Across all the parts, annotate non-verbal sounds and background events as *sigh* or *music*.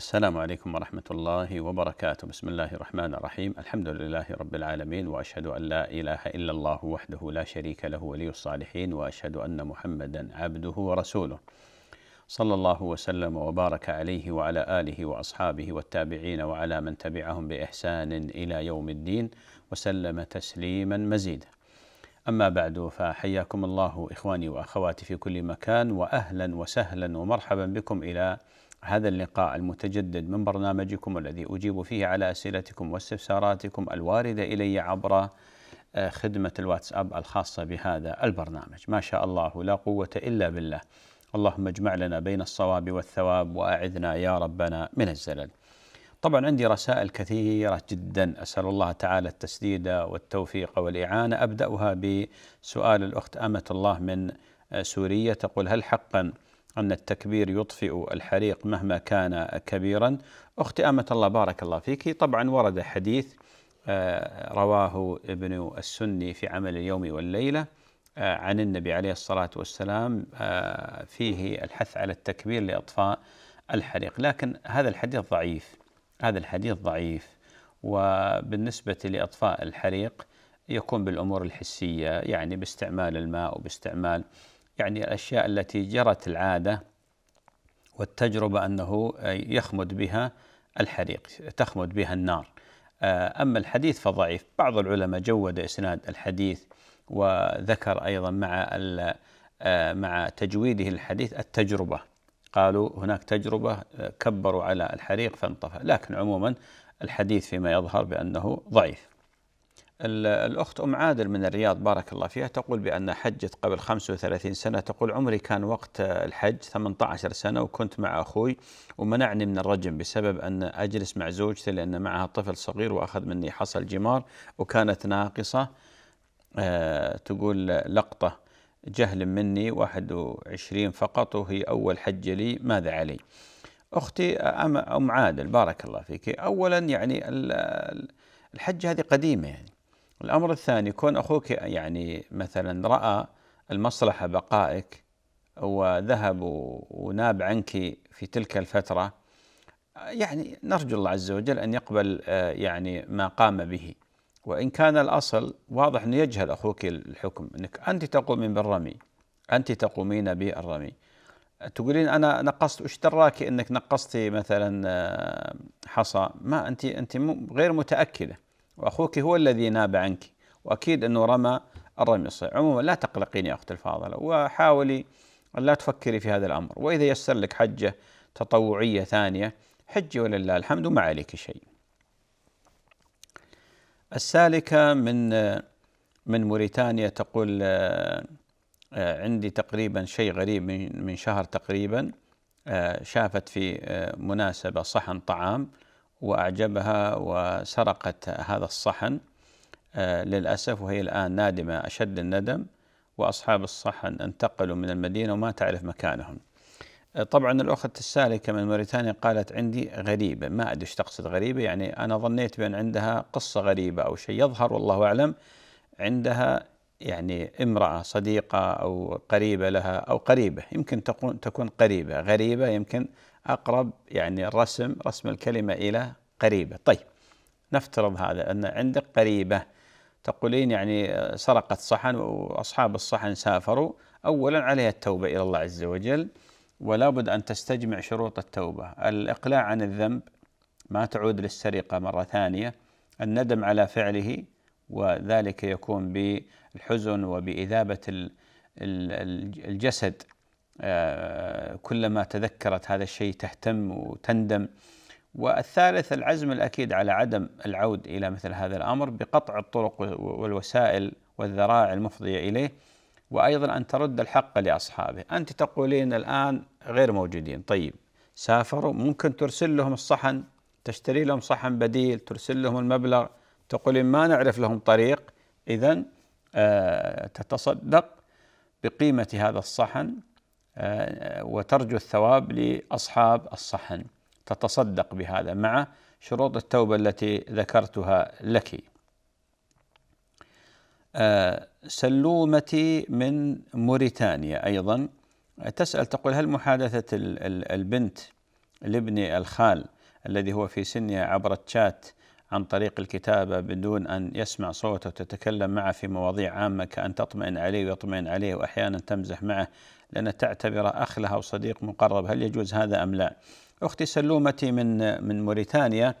السلام عليكم ورحمة الله وبركاته، بسم الله الرحمن الرحيم، الحمد لله رب العالمين وأشهد أن لا إله إلا الله وحده لا شريك له ولي الصالحين وأشهد أن محمدا عبده ورسوله. صلى الله وسلم وبارك عليه وعلى آله وأصحابه والتابعين وعلى من تبعهم بإحسان إلى يوم الدين وسلم تسليما مزيدا. أما بعد فحياكم الله إخواني وأخواتي في كل مكان وأهلا وسهلا ومرحبا بكم إلى هذا اللقاء المتجدد من برنامجكم الذي أجيب فيه على أسئلتكم واستفساراتكم الواردة إلي عبر آه، خدمة الواتساب الخاصة بهذا البرنامج ما شاء الله لا قوة إلا بالله اللهم اجمع لنا بين الصواب والثواب وأعذنا يا ربنا من الزلل طبعا عندي رسائل كثيرة جدا أسأل الله تعالى التسديد والتوفيق والإعانة أبدأها بسؤال الأخت أمة الله من آه، سوريا تقول هل حقا أن التكبير يطفئ الحريق مهما كان كبيرا أختي أمة الله بارك الله فيك طبعا ورد حديث آه، رواه ابن السني في عمل اليوم والليلة آه، عن النبي عليه الصلاة والسلام آه، فيه الحث على التكبير لإطفاء الحريق لكن هذا الحديث ضعيف هذا الحديث ضعيف وبالنسبة لإطفاء الحريق يكون بالأمور الحسية يعني باستعمال الماء وباستعمال يعني الأشياء التي جرت العادة والتجربة أنه آه، يخمد بها الحريق تخمد بها النار آه، أما الحديث فضعيف بعض العلماء جود إسناد الحديث وذكر أيضا مع آه، مع تجويده الحديث التجربة قالوا هناك تجربة كبروا على الحريق فانطفى لكن عموما الحديث فيما يظهر بأنه ضعيف الأخت أم عادل من الرياض بارك الله فيها تقول بأن حجت قبل 35 سنة تقول عمري كان وقت الحج 18 سنة وكنت مع أخوي ومنعني من الرجم بسبب أن أجلس مع زوجتي لأن معها طفل صغير وأخذ مني حصى الجمار وكانت ناقصة آه، تقول لقطة جهل مني 21 فقط وهي أول حج لي ماذا علي أختي أم عادل بارك الله فيك أولا يعني الحج هذه قديمة يعني الأمر الثاني كون أخوك يعني مثلا رأى المصلحة بقائك وذهب وناب عنك في تلك الفترة يعني نرجو الله عز وجل أن يقبل آه، يعني ما قام به وإن كان الأصل واضح أنه يجهل أخوك الحكم أنك أنت تقومين بالرمي أنت تقومين بالرمي تقولين أنا نقصت وش دراك أنك نقصتي مثلا آه، حصى ما أنت أنت غير متأكدة وأخوك هو الذي ناب عنك وأكيد أنه رمى الرمي الصحيح عموما لا تقلقين يا أختي الفاضلة وحاولي لا تفكري في هذا الأمر وإذا يسر لك حجة تطوعية ثانية حجي ولله الحمد وما عليك شيء السالكة من من موريتانيا تقول آه، عندي تقريبا شيء غريب من شهر تقريبا آه، شافت في آه، مناسبة صحن طعام وأعجبها وسرقت هذا الصحن آه، للأسف وهي الآن نادمة أشد الندم وأصحاب الصحن انتقلوا من المدينة وما تعرف مكانهم آه، طبعا الأخت السالكة من موريتانيا قالت عندي غريبة ما أدري ايش تقصد غريبة يعني أنا ظنيت بأن عندها قصة غريبة أو شيء يظهر والله أعلم عندها يعني امرأة صديقة أو قريبة لها أو قريبة يمكن تكون تكون قريبة غريبة يمكن أقرب يعني الرسم رسم الكلمة إلى قريبة طيب نفترض هذا أن عندك قريبة تقولين يعني سرقت صحن وأصحاب الصحن سافروا أولا عليها التوبة إلى الله عز وجل ولا بد أن تستجمع شروط التوبة الإقلاع عن الذنب ما تعود للسرقة مرة ثانية الندم على فعله وذلك يكون بالحزن وبإذابة الجسد آه، كلما تذكرت هذا الشيء تهتم وتندم والثالث العزم الاكيد على عدم العود الى مثل هذا الامر بقطع الطرق والوسائل والذرائع المفضيه اليه وايضا ان ترد الحق لاصحابه، انت تقولين الان غير موجودين، طيب سافروا ممكن ترسل لهم الصحن تشتري لهم صحن بديل، ترسل لهم المبلغ، تقولين ما نعرف لهم طريق، اذا آه، تتصدق بقيمه هذا الصحن آه، وترجو الثواب لاصحاب الصحن تتصدق بهذا مع شروط التوبه التي ذكرتها لك آه، سلومتي من موريتانيا ايضا تسال تقول هل محادثه البنت لابن الخال الذي هو في سنها عبر الشات عن طريق الكتابه بدون ان يسمع صوته وتتكلم معه في مواضيع عامه كان تطمئن عليه ويطمئن عليه واحيانا تمزح معه لأن تعتبر أخ لها وصديق مقرب هل يجوز هذا أم لا أختي سلومتي من من موريتانيا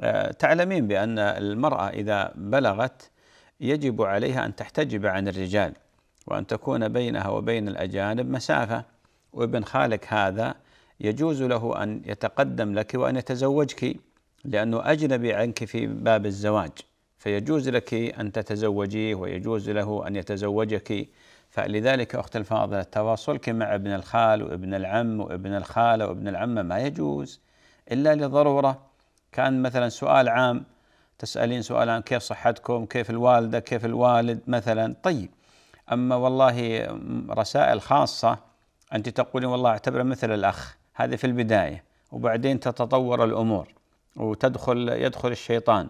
آه، تعلمين بأن المرأة إذا بلغت يجب عليها أن تحتجب عن الرجال وأن تكون بينها وبين الأجانب مسافة وابن خالك هذا يجوز له أن يتقدم لك وأن يتزوجك لأنه أجنبي عنك في باب الزواج فيجوز لك أن تتزوجيه ويجوز له أن يتزوجك فلذلك أخت الفاضلة تواصلك مع ابن الخال وابن العم وابن الخالة وابن العمة ما يجوز إلا لضرورة كان مثلا سؤال عام تسألين سؤال كيف صحتكم كيف الوالدة كيف الوالد مثلا طيب أما والله رسائل خاصة أنت تقولين والله أعتبره مثل الأخ هذه في البداية وبعدين تتطور الأمور وتدخل يدخل الشيطان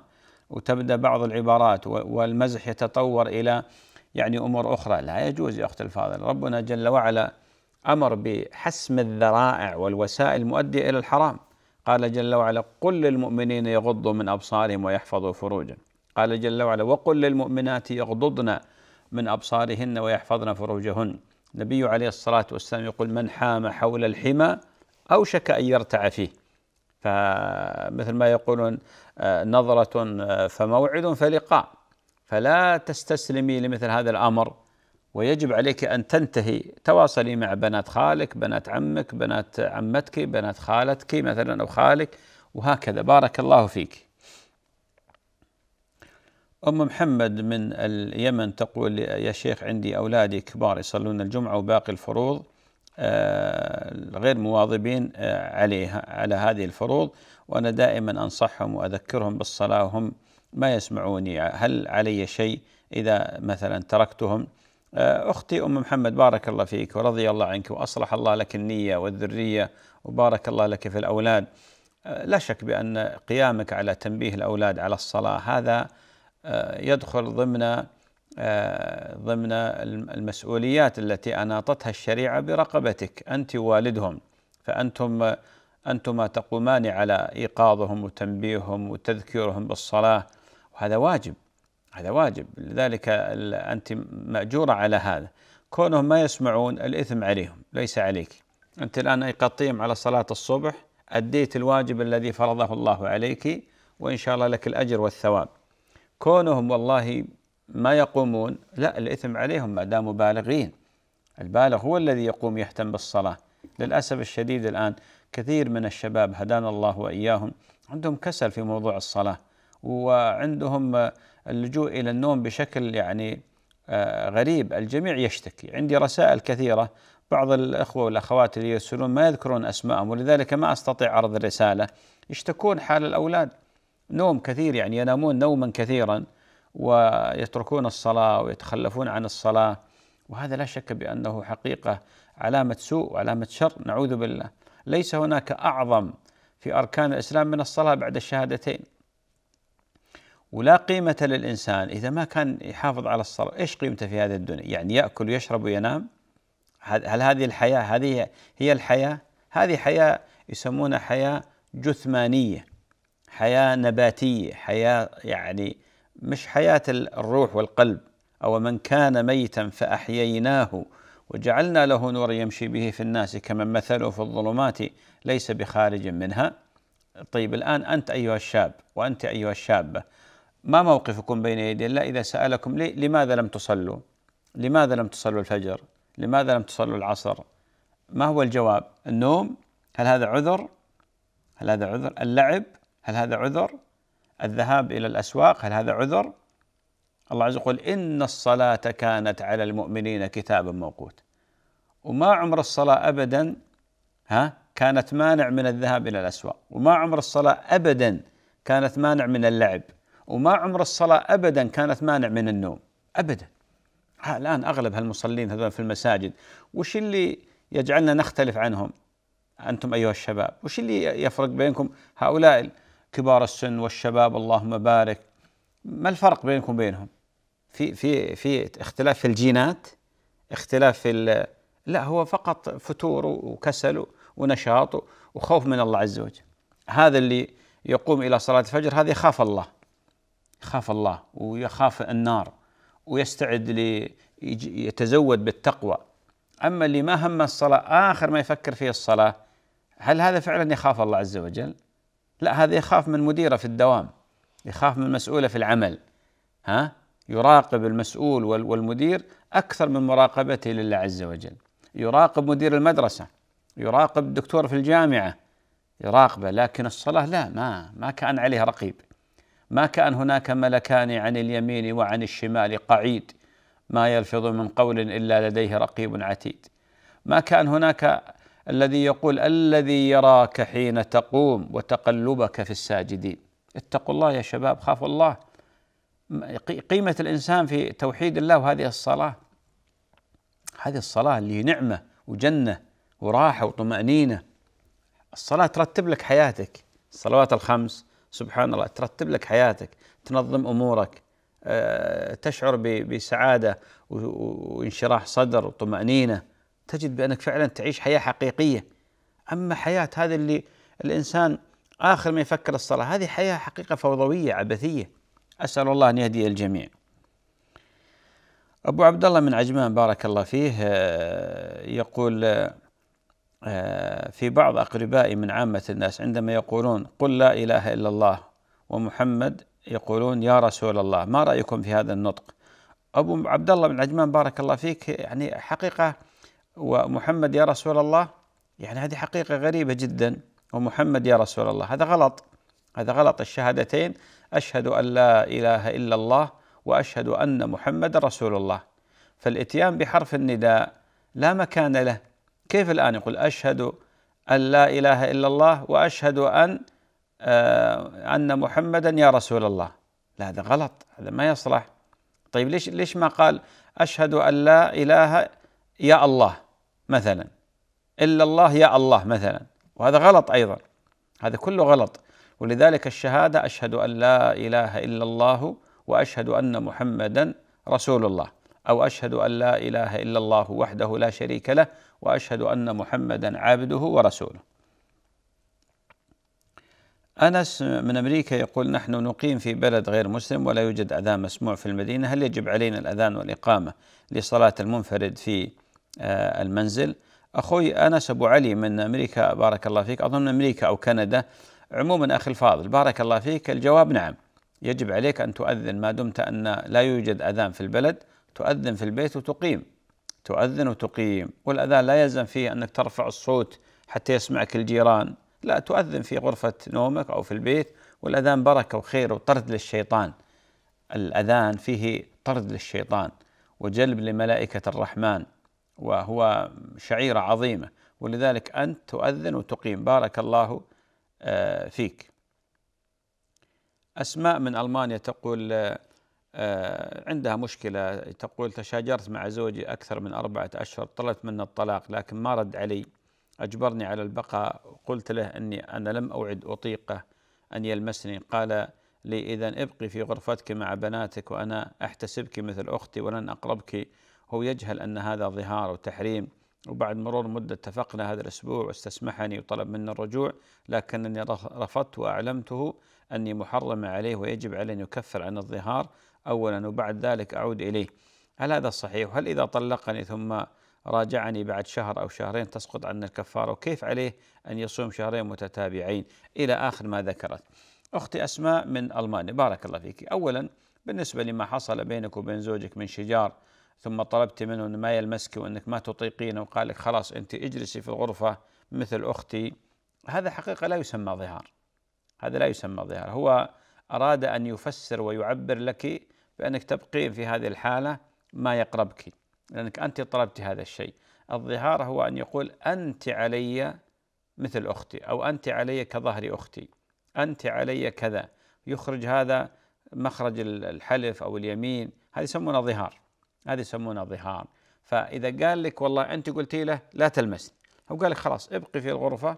وتبدأ بعض العبارات والمزح يتطور إلى يعني أمور أخرى لا يجوز يا أخت الفاضل ربنا جل وعلا أمر بحسم الذرائع والوسائل المؤدية إلى الحرام قال جل وعلا قل للمؤمنين يغضوا من أبصارهم ويحفظوا فروجهم قال جل وعلا وقل للمؤمنات يغضضن من أبصارهن ويحفظن فروجهن النبي عليه الصلاة والسلام يقول من حام حول الحمى أوشك أن يرتع فيه فمثل ما يقولون آه، نظرة آه، فموعد فلقاء فلا تستسلمي لمثل هذا الامر ويجب عليك ان تنتهي تواصلي مع بنات خالك بنات عمك بنات عمتك بنات خالتك مثلا او خالك وهكذا بارك الله فيك أم محمد من اليمن تقول يا شيخ عندي أولادي كبار يصلون الجمعة وباقي الفروض آه، غير مواظبين آه، عليها على هذه الفروض وأنا دائما أنصحهم وأذكرهم بالصلاة وهم ما يسمعوني هل علي شيء إذا مثلا تركتهم آه، أختي أم محمد بارك الله فيك ورضي الله عنك وأصلح الله لك النية والذرية وبارك الله لك في الأولاد آه، لا شك بأن قيامك على تنبيه الأولاد على الصلاة هذا آه، يدخل ضمن ضمن المسؤوليات التي أناطتها الشريعة برقبتك أنت ووالدهم فأنتم أنتما تقومان على إيقاظهم وتنبيههم وتذكيرهم بالصلاة وهذا واجب هذا واجب لذلك أنت مأجورة على هذا كونهم ما يسمعون الإثم عليهم ليس عليك أنت الآن أيقظتيهم على صلاة الصبح أديت الواجب الذي فرضه الله عليك وإن شاء الله لك الأجر والثواب كونهم والله ما يقومون لا الإثم عليهم ما داموا بالغين البالغ هو الذي يقوم يهتم بالصلاة للأسف الشديد الآن كثير من الشباب هدانا الله وإياهم عندهم كسل في موضوع الصلاة وعندهم اللجوء الى النوم بشكل يعني آه، غريب الجميع يشتكي عندي رسائل كثيره بعض الاخوه والاخوات اللي يرسلون ما يذكرون اسمائهم ولذلك ما استطيع عرض الرساله يشتكون حال الاولاد نوم كثير يعني ينامون نوما كثيرا ويتركون الصلاه ويتخلفون عن الصلاه وهذا لا شك بانه حقيقه علامه سوء وعلامه شر نعوذ بالله ليس هناك اعظم في اركان الاسلام من الصلاه بعد الشهادتين ولا قيمة للإنسان إذا ما كان يحافظ على الصلاة إيش قيمته في هذه الدنيا يعني يأكل ويشرب وينام هل هذه الحياة هذه هي الحياة هذه حياة يسمونها حياة جثمانية حياة نباتية حياة يعني مش حياة الروح والقلب أو من كان ميتا فأحييناه وجعلنا له نورا يمشي به في الناس كمن مثله في الظلمات ليس بخارج منها طيب الآن أنت أيها الشاب وأنت أيها الشابة ما موقفكم بين يدي الله إذا سألكم لي لماذا لم تصلوا لماذا لم تصلوا الفجر لماذا لم تصلوا العصر ما هو الجواب النوم هل هذا عذر هل هذا عذر اللعب هل هذا عذر الذهاب إلى الأسواق هل هذا عذر الله عز وجل إن الصلاة كانت على المؤمنين كتابا موقوت وما عمر الصلاة أبدا ها كانت مانع من الذهاب إلى الأسواق وما عمر الصلاة أبدا كانت مانع من اللعب وما عمر الصلاة أبدا كانت مانع من النوم أبدا الآن أغلب هالمصلين هذول في المساجد وش اللي يجعلنا نختلف عنهم أنتم أيها الشباب وش اللي يفرق بينكم هؤلاء كبار السن والشباب اللهم بارك ما الفرق بينكم وبينهم في في في اختلاف في الجينات اختلاف في لا هو فقط فتور وكسل ونشاط وخوف من الله عز وجل هذا اللي يقوم الى صلاه الفجر هذا يخاف الله يخاف الله ويخاف النار ويستعد ليتزود بالتقوى أما اللي ما هم الصلاة آخر ما يفكر فيه الصلاة هل هذا فعلا يخاف الله عز وجل؟ لا هذا يخاف من مديره في الدوام يخاف من مسؤوله في العمل ها يراقب المسؤول والمدير أكثر من مراقبته لله عز وجل يراقب مدير المدرسة يراقب الدكتور في الجامعة يراقبه لكن الصلاة لا ما ما كان عليها رقيب ما كان هناك ملكان عن اليمين وعن الشمال قعيد ما يلفظ من قول الا لديه رقيب عتيد ما كان هناك الذي يقول الذي يراك حين تقوم وتقلبك في الساجدين اتقوا الله يا شباب خافوا الله قيمة الإنسان في توحيد الله وهذه الصلاة هذه الصلاة اللي نعمة وجنة وراحة وطمأنينة الصلاة ترتب لك حياتك الصلوات الخمس سبحان الله ترتب لك حياتك تنظم امورك آه، تشعر بسعاده وانشراح صدر وطمانينه تجد بانك فعلا تعيش حياه حقيقيه اما حياه هذه اللي الانسان اخر ما يفكر الصلاه هذه حياه حقيقه فوضويه عبثيه اسال الله ان يهدي الجميع. ابو عبد الله من عجمان بارك الله فيه آه، يقول آه، آه، في بعض أقربائي من عامة الناس عندما يقولون قل لا إله إلا الله ومحمد يقولون يا رسول الله ما رأيكم في هذا النطق أبو عبد الله بن عجمان بارك الله فيك يعني حقيقة ومحمد يا رسول الله يعني هذه حقيقة غريبة جدا ومحمد يا رسول الله هذا غلط هذا غلط الشهادتين أشهد أن لا إله إلا الله وأشهد أن محمد رسول الله فالإتيان بحرف النداء لا مكان له كيف الآن يقول أشهد أن لا إله إلا الله وأشهد أن آه، أن محمدا يا رسول الله لا هذا غلط هذا ما يصلح طيب ليش ليش ما قال أشهد أن لا إله يا الله مثلا إلا الله يا الله مثلا وهذا غلط أيضا هذا كله غلط ولذلك الشهادة أشهد أن لا إله إلا الله وأشهد أن محمدا رسول الله او اشهد ان لا اله الا الله وحده لا شريك له واشهد ان محمدا عبده ورسوله. انس من امريكا يقول نحن نقيم في بلد غير مسلم ولا يوجد اذان مسموع في المدينه، هل يجب علينا الاذان والاقامه لصلاه المنفرد في آه، المنزل؟ اخوي انس ابو علي من امريكا بارك الله فيك، اظن امريكا او كندا. عموما اخي الفاضل بارك الله فيك الجواب نعم. يجب عليك ان تؤذن ما دمت ان لا يوجد اذان في البلد تؤذن في البيت وتقيم تؤذن وتقيم والأذان لا يلزم فيه أنك ترفع الصوت حتى يسمعك الجيران لا تؤذن في غرفة نومك أو في البيت والأذان بركة وخير وطرد للشيطان الأذان فيه طرد للشيطان وجلب لملائكة الرحمن وهو شعيرة عظيمة ولذلك أنت تؤذن وتقيم بارك الله آه، فيك أسماء من ألمانيا تقول آه، آه، عندها مشكلة تقول تشاجرت مع زوجي أكثر من أربعة أشهر طلبت منه الطلاق لكن ما رد علي أجبرني على البقاء قلت له أني أنا لم أعد أطيقه أن يلمسني قال لي إذا ابقي في غرفتك مع بناتك وأنا أحتسبك مثل أختي ولن أقربك هو يجهل أن هذا ظهار وتحريم وبعد مرور مدة اتفقنا هذا الأسبوع واستسمحني وطلب مني الرجوع لكنني رفضت وأعلمته أني محرمة عليه ويجب عليه أن يكفر عن الظهار أولا وبعد ذلك أعود إليه هل هذا صحيح هل إذا طلقني ثم راجعني بعد شهر أو شهرين تسقط عنا الكفارة وكيف عليه أن يصوم شهرين متتابعين إلى آخر ما ذكرت أختي أسماء من ألمانيا بارك الله فيك أولا بالنسبة لما حصل بينك وبين زوجك من شجار ثم طلبت منه أن ما يلمسك وأنك ما تطيقينه وقال لك خلاص أنت اجلسي في الغرفة مثل أختي هذا حقيقة لا يسمى ظهار هذا لا يسمى ظهار هو أراد أن يفسر ويعبر لك بأنك تبقين في هذه الحالة ما يقربك لأنك أنت طلبت هذا الشيء الظهار هو أن يقول أنت علي مثل أختي أو أنت علي كظهر أختي أنت علي كذا يخرج هذا مخرج الحلف أو اليمين هذه يسمونه ظهار هذه يسمونه ظهار فإذا قال لك والله أنت قلتي له لا تلمسني هو قال لك خلاص ابقي في الغرفة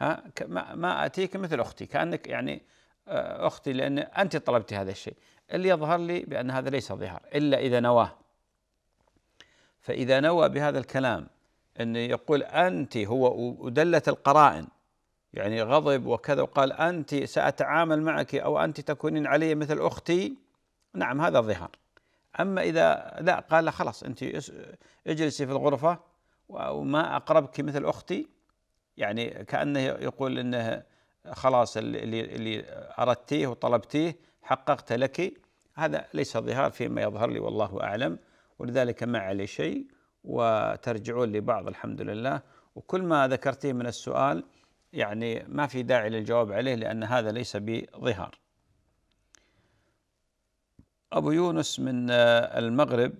ها ما, ما أتيك مثل أختي كأنك يعني آه، أختي لأن أنت طلبتي هذا الشيء اللي يظهر لي بأن هذا ليس ظهار إلا إذا نواه فإذا نوى بهذا الكلام أن يقول أنت هو ودلت القرائن يعني غضب وكذا وقال أنت سأتعامل معك أو أنت تكونين علي مثل أختي نعم هذا ظهار أما إذا لا قال خلاص أنت اجلسي في الغرفة وما أقربك مثل أختي يعني كأنه يقول أنه خلاص اللي, اللي أردتيه وطلبتيه حققت لك هذا ليس ظهار فيما يظهر لي والله أعلم ولذلك ما علي شيء وترجعون لبعض الحمد لله وكل ما ذكرتيه من السؤال يعني ما في داعي للجواب عليه لأن هذا ليس بظهار أبو يونس من آه، المغرب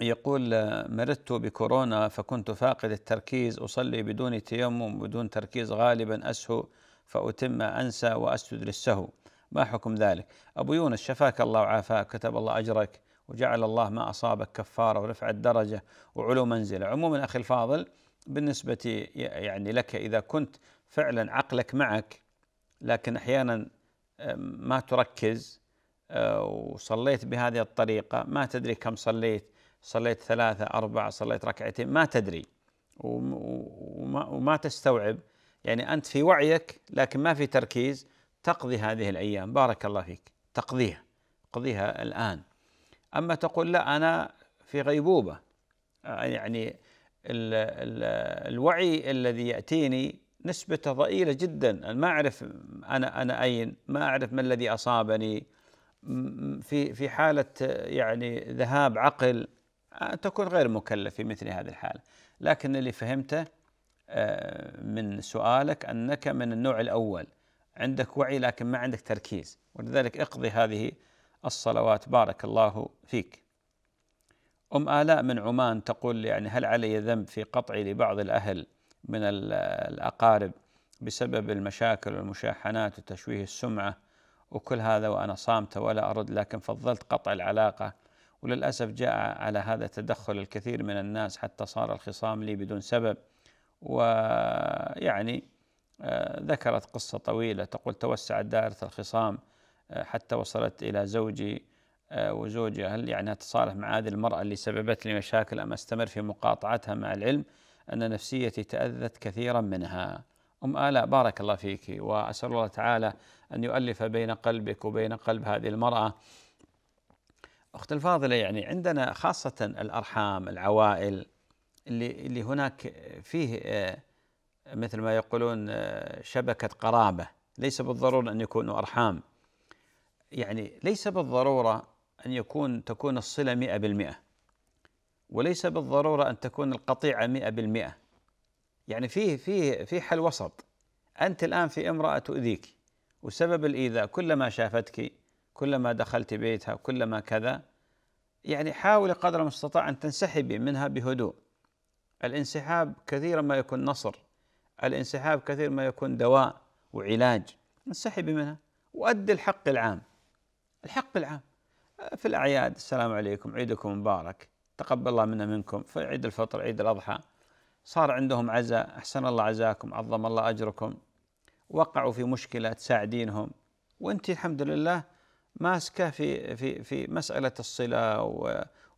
يقول آه، مرضت بكورونا فكنت فاقد التركيز أصلي بدون تيمم بدون تركيز غالبا أسهو فأتم أنسى وأسجد للسهو ما حكم ذلك أبو يونس شفاك الله وعافاك كتب الله أجرك وجعل الله ما أصابك كفارة ورفع الدرجة وعلو منزلة عموما أخي الفاضل بالنسبة يعني لك إذا كنت فعلا عقلك معك لكن أحيانا ما تركز أه، وصليت بهذه الطريقة ما تدري كم صليت صليت ثلاثة أربعة صليت ركعتين ما تدري وما, وما تستوعب يعني أنت في وعيك لكن ما في تركيز تقضي هذه الأيام بارك الله فيك تقضيها قضيها الآن أما تقول لا أنا في غيبوبة يعني الـ ال الوعي الذي يأتيني نسبته ضئيلة جدا ما أعرف أنا أنا أين ما أعرف ما الذي أصابني في في حالة يعني ذهاب عقل تكون غير مكلف في مثل هذه الحالة لكن اللي فهمته آه، من سؤالك أنك من النوع الأول عندك وعي لكن ما عندك تركيز ولذلك اقضي هذه الصلوات بارك الله فيك أم آلاء من عمان تقول يعني هل علي ذنب في قطعي لبعض الأهل من الأقارب بسبب المشاكل والمشاحنات وتشويه السمعة وكل هذا وأنا صامت ولا أرد لكن فضلت قطع العلاقة وللأسف جاء على هذا تدخل الكثير من الناس حتى صار الخصام لي بدون سبب ويعني آه، ذكرت قصة طويلة تقول توسعت دائرة الخصام آه، حتى وصلت إلى زوجي آه، وزوجي هل يعني أتصالح مع هذه المرأة اللي سببت لي مشاكل أم أستمر في مقاطعتها مع العلم أن نفسيتي تأذت كثيرا منها أم آلاء بارك الله فيك وأسأل الله تعالى أن يؤلف بين قلبك وبين قلب هذه المرأة أخت الفاضلة يعني عندنا خاصة الأرحام العوائل اللي اللي هناك فيه مثل ما يقولون آه، شبكة قرابة ليس بالضرورة أن يكونوا أرحام يعني ليس بالضرورة أن يكون تكون الصلة مئة بالمئة وليس بالضرورة أن تكون القطيعة مئة بالمئة يعني فيه فيه في حل وسط أنت الآن في امرأة تؤذيك وسبب الإيذاء كلما شافتك كلما دخلت بيتها كلما كذا يعني حاولي قدر المستطاع أن تنسحبي منها بهدوء الانسحاب كثيرا ما يكون نصر الانسحاب كثير ما يكون دواء وعلاج انسحبي منها وأدي الحق العام الحق العام في الأعياد السلام عليكم عيدكم مبارك تقبل الله منا منكم في عيد الفطر عيد الأضحى صار عندهم عزاء أحسن الله عزاكم عظم الله أجركم وقعوا في مشكلة تساعدينهم وأنت الحمد لله ماسكة في في في مسألة الصلة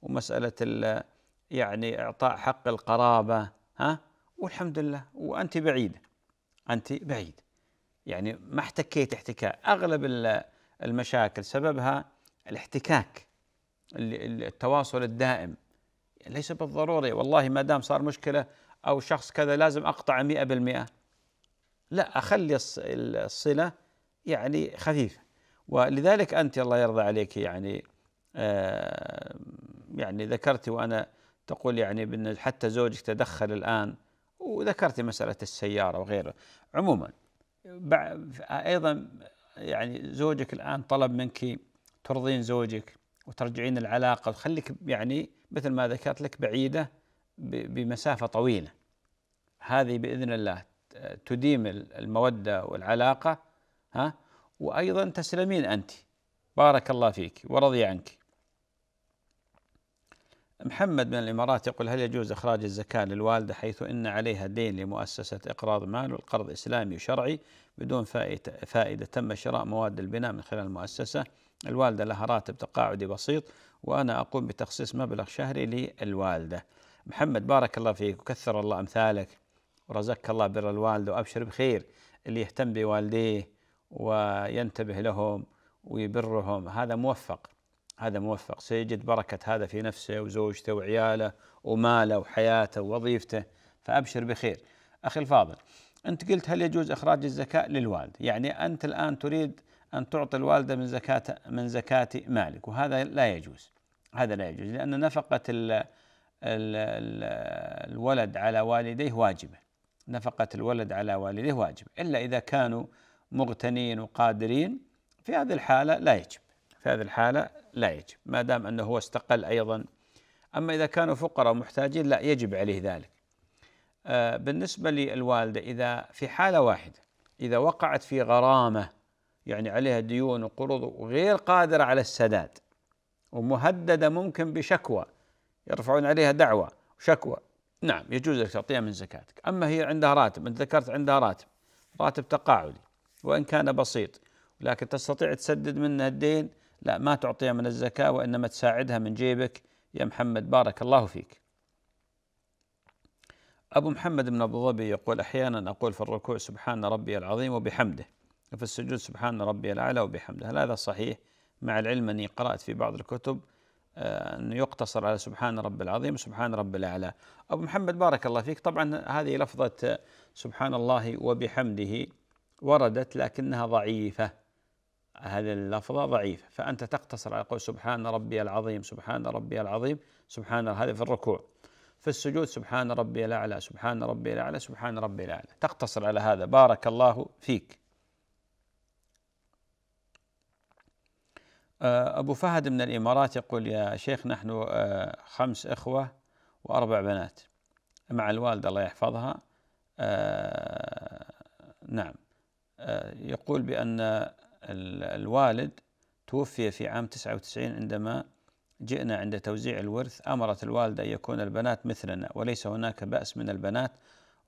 ومسألة يعني إعطاء حق القرابة ها والحمد لله وأنت بعيدة أنت بعيد يعني ما احتكيت احتكاء أغلب المشاكل سببها الاحتكاك التواصل الدائم ليس بالضروري والله ما دام صار مشكلة أو شخص كذا لازم أقطع 100% لا أخلي الصلة يعني خفيفة ولذلك أنت الله يرضى عليك يعني آه يعني ذكرتي وأنا تقول يعني حتى زوجك تدخل الآن وذكرت مسألة السيارة وغيره عموما أيضا يعني زوجك الآن طلب منك ترضين زوجك وترجعين العلاقة وتخليك يعني مثل ما ذكرت لك بعيدة بمسافة طويلة هذه بإذن الله تديم المودة والعلاقة ها وأيضا تسلمين أنت بارك الله فيك ورضي عنك محمد من الإمارات يقول هل يجوز إخراج الزكاة للوالدة حيث إن عليها دين لمؤسسة إقراض مال والقرض إسلامي وشرعي بدون فائدة تم شراء مواد البناء من خلال المؤسسة الوالدة لها راتب تقاعدي بسيط وأنا أقوم بتخصيص مبلغ شهري للوالدة محمد بارك الله فيك وكثر الله أمثالك ورزقك الله بر الوالدة وأبشر بخير اللي يهتم بوالديه وينتبه لهم ويبرهم هذا موفق هذا موفق سيجد بركة هذا في نفسه وزوجته وعياله وماله وحياته ووظيفته فأبشر بخير أخي الفاضل أنت قلت هل يجوز إخراج الزكاة للوالد يعني أنت الآن تريد أن تعطي الوالدة من زكاة من زكاة مالك وهذا لا يجوز هذا لا يجوز لأن نفقة الـ الـ الـ الولد على والديه واجبة نفقة الولد على والديه واجبة إلا إذا كانوا مغتنين وقادرين في هذه الحالة لا يجب في هذه الحالة لا يجب ما دام أنه هو استقل أيضا أما إذا كانوا فقراء محتاجين لا يجب عليه ذلك آه، بالنسبة للوالدة إذا في حالة واحدة إذا وقعت في غرامة يعني عليها ديون وقروض وغير قادرة على السداد ومهددة ممكن بشكوى يرفعون عليها دعوة وشكوى نعم يجوز لك تعطيها من زكاتك أما هي عندها راتب أنت ذكرت عندها راتب راتب تقاعدي وإن كان بسيط لكن تستطيع تسدد منه الدين لا ما تعطيها من الزكاة وإنما تساعدها من جيبك يا محمد بارك الله فيك أبو محمد بن أبو ظبي يقول أحيانا أقول في الركوع سبحان ربي العظيم وبحمده وفي السجود سبحان ربي الأعلى وبحمده هل هذا صحيح مع العلم أني قرأت في بعض الكتب آه، أنه يقتصر على سبحان رب العظيم وسبحان رب الأعلى أبو محمد بارك الله فيك طبعا هذه لفظة سبحان الله وبحمده وردت لكنها ضعيفة هذه اللفظة ضعيفة فأنت تقتصر على قول سبحان ربي العظيم سبحان ربي العظيم سبحان هذه في الركوع في السجود سبحان ربي الأعلى سبحان ربي الأعلى سبحان ربي الأعلى تقتصر على هذا بارك الله فيك آه، أبو فهد من الإمارات يقول يا شيخ نحن آه، خمس إخوة وأربع بنات مع الوالدة الله يحفظها آه، نعم يقول بأن الوالد توفي في عام 99 عندما جئنا عند توزيع الورث أمرت الوالدة أن يكون البنات مثلنا وليس هناك بأس من البنات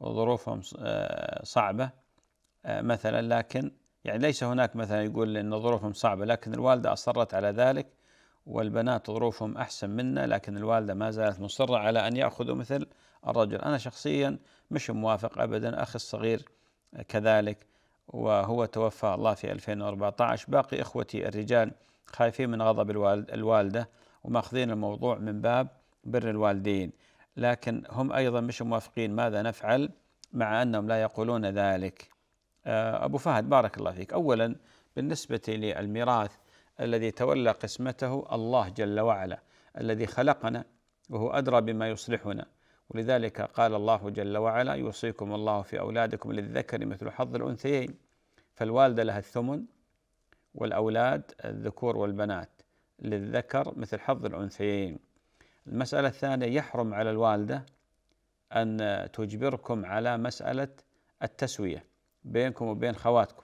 وظروفهم آه، صعبة آه، مثلا لكن يعني ليس هناك مثلا يقول أن ظروفهم صعبة لكن الوالدة أصرت على ذلك والبنات ظروفهم أحسن منا لكن الوالدة ما زالت مصرة على أن يأخذوا مثل الرجل أنا شخصيا مش موافق أبدا أخي الصغير آه، كذلك وهو توفى الله في 2014 باقي إخوتي الرجال خايفين من غضب الوالد الوالدة وماخذين الموضوع من باب بر الوالدين لكن هم أيضا مش موافقين ماذا نفعل مع أنهم لا يقولون ذلك آه، أبو فهد بارك الله فيك أولا بالنسبة للميراث الذي تولى قسمته الله جل وعلا الذي خلقنا وهو أدرى بما يصلحنا ولذلك قال الله جل وعلا يوصيكم الله في أولادكم للذكر مثل حظ الأنثيين فالوالدة لها الثمن والأولاد الذكور والبنات للذكر مثل حظ الأنثيين المسألة الثانية يحرم على الوالدة أن تجبركم على مسألة التسوية بينكم وبين خواتكم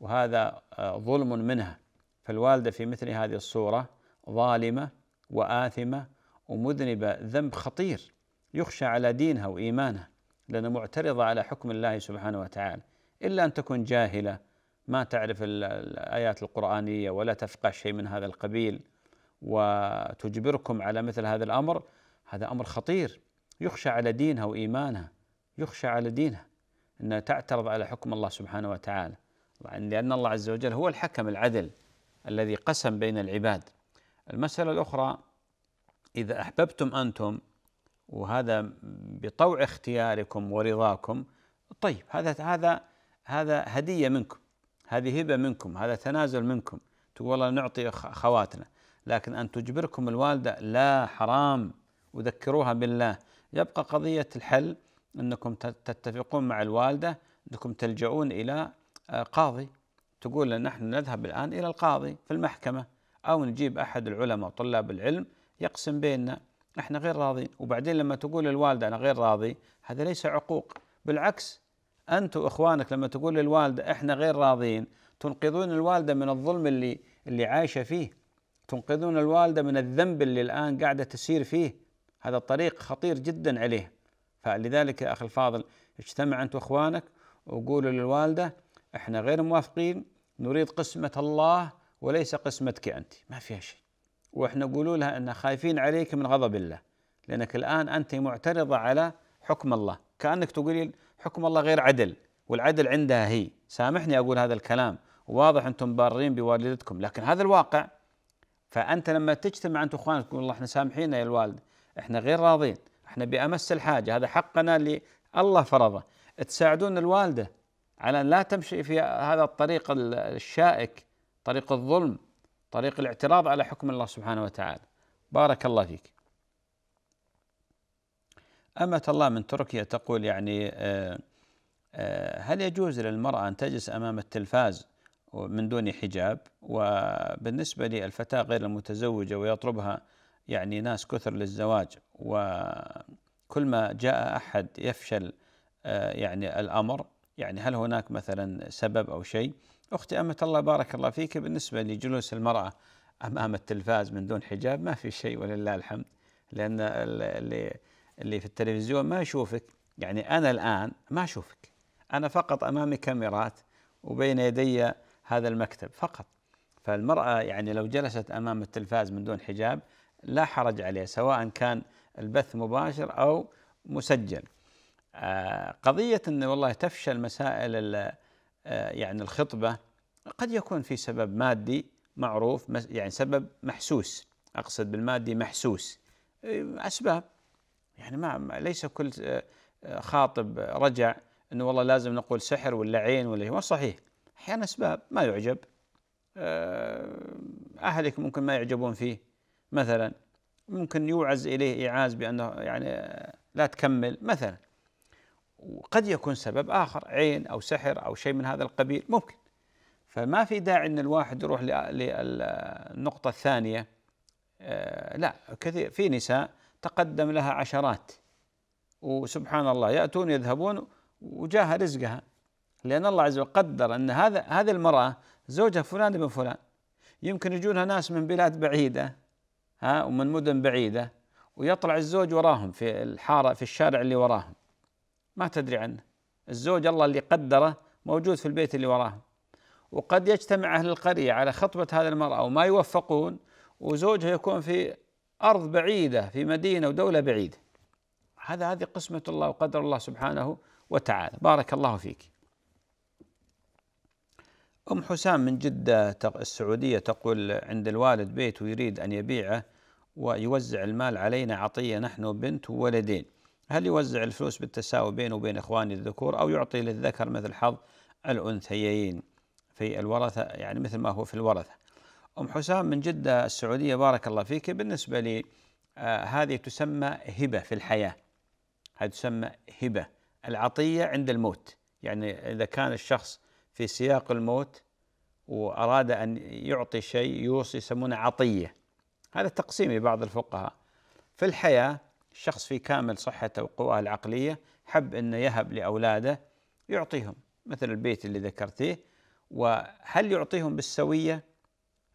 وهذا آه، ظلم منها فالوالدة في مثل هذه الصورة ظالمة وآثمة ومذنبة ذنب خطير يخشى على دينها وإيمانها لأن معترضة على حكم الله سبحانه وتعالى إلا أن تكون جاهلة ما تعرف الآيات القرآنية ولا تفقه شيء من هذا القبيل وتجبركم على مثل هذا الأمر هذا أمر خطير يخشى على دينها وإيمانها يخشى على دينها أنها تعترض على حكم الله سبحانه وتعالى لأن الله عز وجل هو الحكم العدل الذي قسم بين العباد المسألة الأخرى إذا أحببتم أنتم وهذا بطوع اختياركم ورضاكم طيب هذا هذا هذا هديه منكم هذه هبه منكم هذا تنازل منكم تقول والله نعطي اخواتنا لكن ان تجبركم الوالده لا حرام وذكروها بالله يبقى قضيه الحل انكم تتفقون مع الوالده انكم تلجؤون الى آه، قاضي تقول لنا نحن نذهب الان الى القاضي في المحكمه او نجيب احد العلماء طلاب العلم يقسم بيننا احنا غير راضين وبعدين لما تقول للوالدة انا غير راضي هذا ليس عقوق بالعكس انت واخوانك لما تقول للوالدة احنا غير راضين تنقذون الوالدة من الظلم اللي اللي عايشة فيه تنقذون الوالدة من الذنب اللي الان قاعدة تسير فيه هذا الطريق خطير جدا عليه فلذلك يا اخي الفاضل اجتمع انت واخوانك وقولوا للوالدة احنا غير موافقين نريد قسمة الله وليس قسمتك انت ما فيها شيء واحنا نقول لها ان خايفين عليك من غضب الله لانك الان انت معترضه على حكم الله كانك تقولين حكم الله غير عدل والعدل عندها هي سامحني اقول هذا الكلام واضح انتم بارين بوالدتكم لكن هذا الواقع فانت لما تجتمع انت واخوانك تقول الله احنا سامحين يا الوالد احنا غير راضين احنا بامس الحاجه هذا حقنا اللي الله فرضه تساعدون الوالده على ان لا تمشي في هذا الطريق الشائك طريق الظلم طريق الاعتراض على حكم الله سبحانه وتعالى بارك الله فيك أمة الله من تركيا تقول يعني آه، آه، هل يجوز للمرأة أن تجلس أمام التلفاز من دون حجاب وبالنسبة للفتاة غير المتزوجة ويطلبها يعني ناس كثر للزواج وكل ما جاء أحد يفشل آه، يعني الأمر يعني هل هناك مثلا سبب أو شيء أختي أمة الله بارك الله فيك بالنسبة لجلوس المرأة أمام التلفاز من دون حجاب ما في شيء ولله الحمد لأن اللي اللي في التلفزيون ما يشوفك يعني أنا الآن ما أشوفك أنا فقط أمامي كاميرات وبين يدي هذا المكتب فقط فالمرأة يعني لو جلست أمام التلفاز من دون حجاب لا حرج عليه سواء كان البث مباشر أو مسجل آه، قضية أن والله تفشل مسائل آه، يعني الخطبة قد يكون في سبب مادي معروف يعني سبب محسوس أقصد بالمادي محسوس آه، أسباب يعني ما ليس كل آه، خاطب رجع أنه والله لازم نقول سحر ولا عين ولا هو صحيح أحيانا أسباب ما يعجب أهلك ممكن ما يعجبون فيه مثلا ممكن يوعز إليه إيعاز بأنه يعني لا تكمل مثلا وقد يكون سبب آخر عين أو سحر أو شيء من هذا القبيل ممكن فما في داعي أن الواحد يروح للنقطة الثانية آه، لا كثير في نساء تقدم لها عشرات وسبحان الله يأتون يذهبون وجاها رزقها لأن الله عز وجل قدر أن هذا هذه المرأة زوجها فلان بن فلان يمكن يجونها ناس من بلاد بعيدة ها ومن مدن بعيدة ويطلع الزوج وراهم في الحارة في الشارع اللي وراهم ما تدري عنه الزوج الله اللي قدره موجود في البيت اللي وراه وقد يجتمع أهل القرية على خطبة هذه المرأة وما يوفقون وزوجها يكون في أرض بعيدة في مدينة ودولة بعيدة هذا هذه قسمة الله وقدر الله سبحانه وتعالى بارك الله فيك أم حسام من جدة السعودية تقول عند الوالد بيت ويريد أن يبيعه ويوزع المال علينا عطية نحن بنت وولدين هل يوزع الفلوس بالتساوي بينه وبين إخوانه الذكور أو يعطي للذكر مثل حظ الأنثيين في الورثة يعني مثل ما هو في الورثة أم حسام من جدة السعودية بارك الله فيك بالنسبة لي آه هذه تسمى هبة في الحياة هذه تسمى هبة العطية عند الموت يعني إذا كان الشخص في سياق الموت وأراد أن يعطي شيء يوصي يسمونه عطية هذا تقسيم لبعض الفقهاء في الحياة الشخص في كامل صحته وقواه العقلية حب أنه يهب لأولاده يعطيهم مثل البيت اللي ذكرتيه وهل يعطيهم بالسوية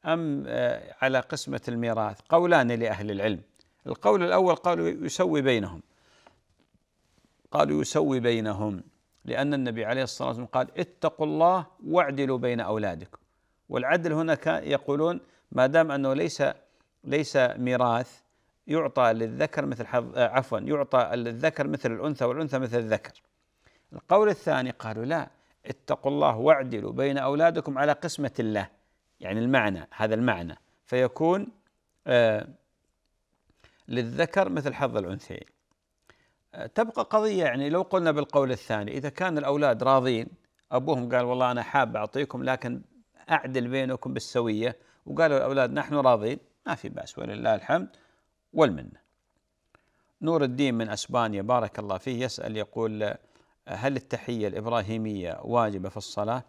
أم آه، على قسمة الميراث قولان لأهل العلم القول الأول قالوا يسوي بينهم قالوا يسوي بينهم لأن النبي عليه الصلاة والسلام قال اتقوا الله واعدلوا بين أولادكم والعدل هنا يقولون ما دام أنه ليس ليس ميراث يعطى للذكر مثل حظ آه، عفوا يعطى للذكر مثل الأنثى والأنثى مثل الذكر القول الثاني قالوا لا اتقوا الله واعدلوا بين أولادكم على قسمة الله يعني المعنى هذا المعنى فيكون آه للذكر مثل حظ الأنثيين آه تبقى قضية يعني لو قلنا بالقول الثاني إذا كان الأولاد راضين أبوهم قال والله أنا حاب أعطيكم لكن أعدل بينكم بالسوية وقالوا الأولاد نحن راضين ما في بأس ولله الحمد والمنة نور الدين من أسبانيا بارك الله فيه يسأل يقول هل التحية الإبراهيمية واجبة في الصلاة؟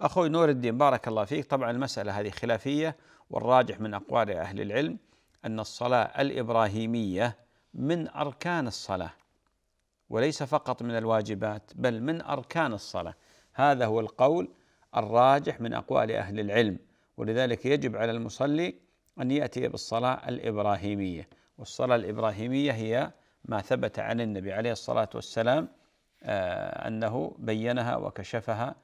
أخوي نور الدين بارك الله فيك طبعا المسألة هذه خلافية والراجح من أقوال أهل العلم أن الصلاة الإبراهيمية من أركان الصلاة وليس فقط من الواجبات بل من أركان الصلاة هذا هو القول الراجح من أقوال أهل العلم ولذلك يجب على المصلي أن يأتي بالصلاة الإبراهيمية والصلاة الإبراهيمية هي ما ثبت عن النبي عليه الصلاة والسلام آه، أنه بينها وكشفها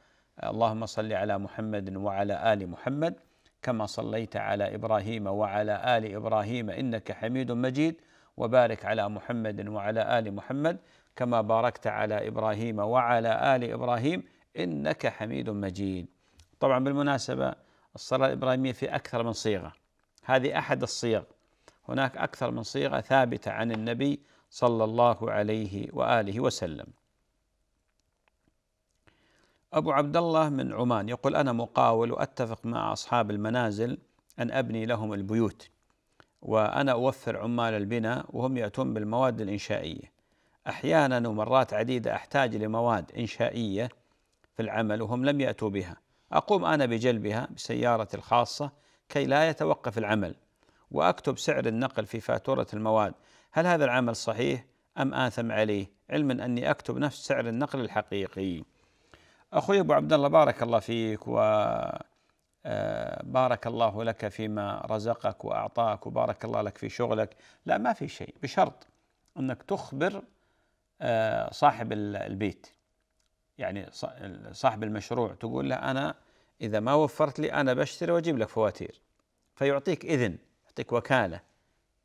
اللهم صل على محمد وعلى آل محمد كما صليت على إبراهيم وعلى آل إبراهيم إنك حميد مجيد وبارك على محمد وعلى آل محمد كما باركت على إبراهيم وعلى آل إبراهيم إنك حميد مجيد طبعا بالمناسبة الصلاة الإبراهيمية في أكثر من صيغة هذه أحد الصيغ هناك أكثر من صيغة ثابتة عن النبي صلى الله عليه وآله وسلم أبو عبد الله من عمان يقول أنا مقاول وأتفق مع أصحاب المنازل أن أبني لهم البيوت وأنا أوفر عمال البناء وهم يأتون بالمواد الإنشائية أحيانا ومرات عديدة أحتاج لمواد إنشائية في العمل وهم لم يأتوا بها أقوم أنا بجلبها بسيارتي الخاصة كي لا يتوقف العمل واكتب سعر النقل في فاتوره المواد هل هذا العمل صحيح ام اثم عليه علما اني اكتب نفس سعر النقل الحقيقي اخوي ابو عبد الله بارك الله فيك و آه، بارك الله لك فيما رزقك واعطاك وبارك الله لك في شغلك لا ما في شيء بشرط انك تخبر آه، صاحب البيت يعني صاحب المشروع تقول له انا اذا ما وفرت لي انا بشتري واجيب لك فواتير فيعطيك اذن تعطيك وكالة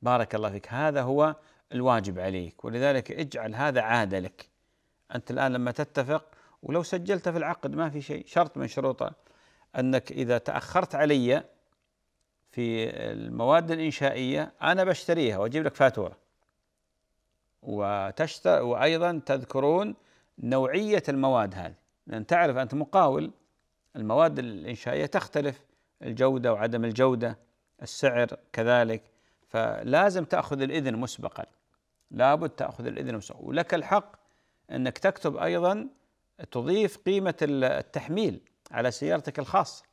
بارك الله فيك هذا هو الواجب عليك ولذلك اجعل هذا عادة لك أنت الآن لما تتفق ولو سجلت في العقد ما في شيء شرط من شروطه أنك إذا تأخرت علي في المواد الإنشائية أنا بشتريها وأجيب لك فاتورة وتشتر وأيضا تذكرون نوعية المواد هذه لأن تعرف أنت مقاول المواد الإنشائية تختلف الجودة وعدم الجودة السعر كذلك فلازم تأخذ الإذن مسبقا لابد تأخذ الإذن مسبقا ولك الحق أنك تكتب أيضا تضيف قيمة التحميل على سيارتك الخاصة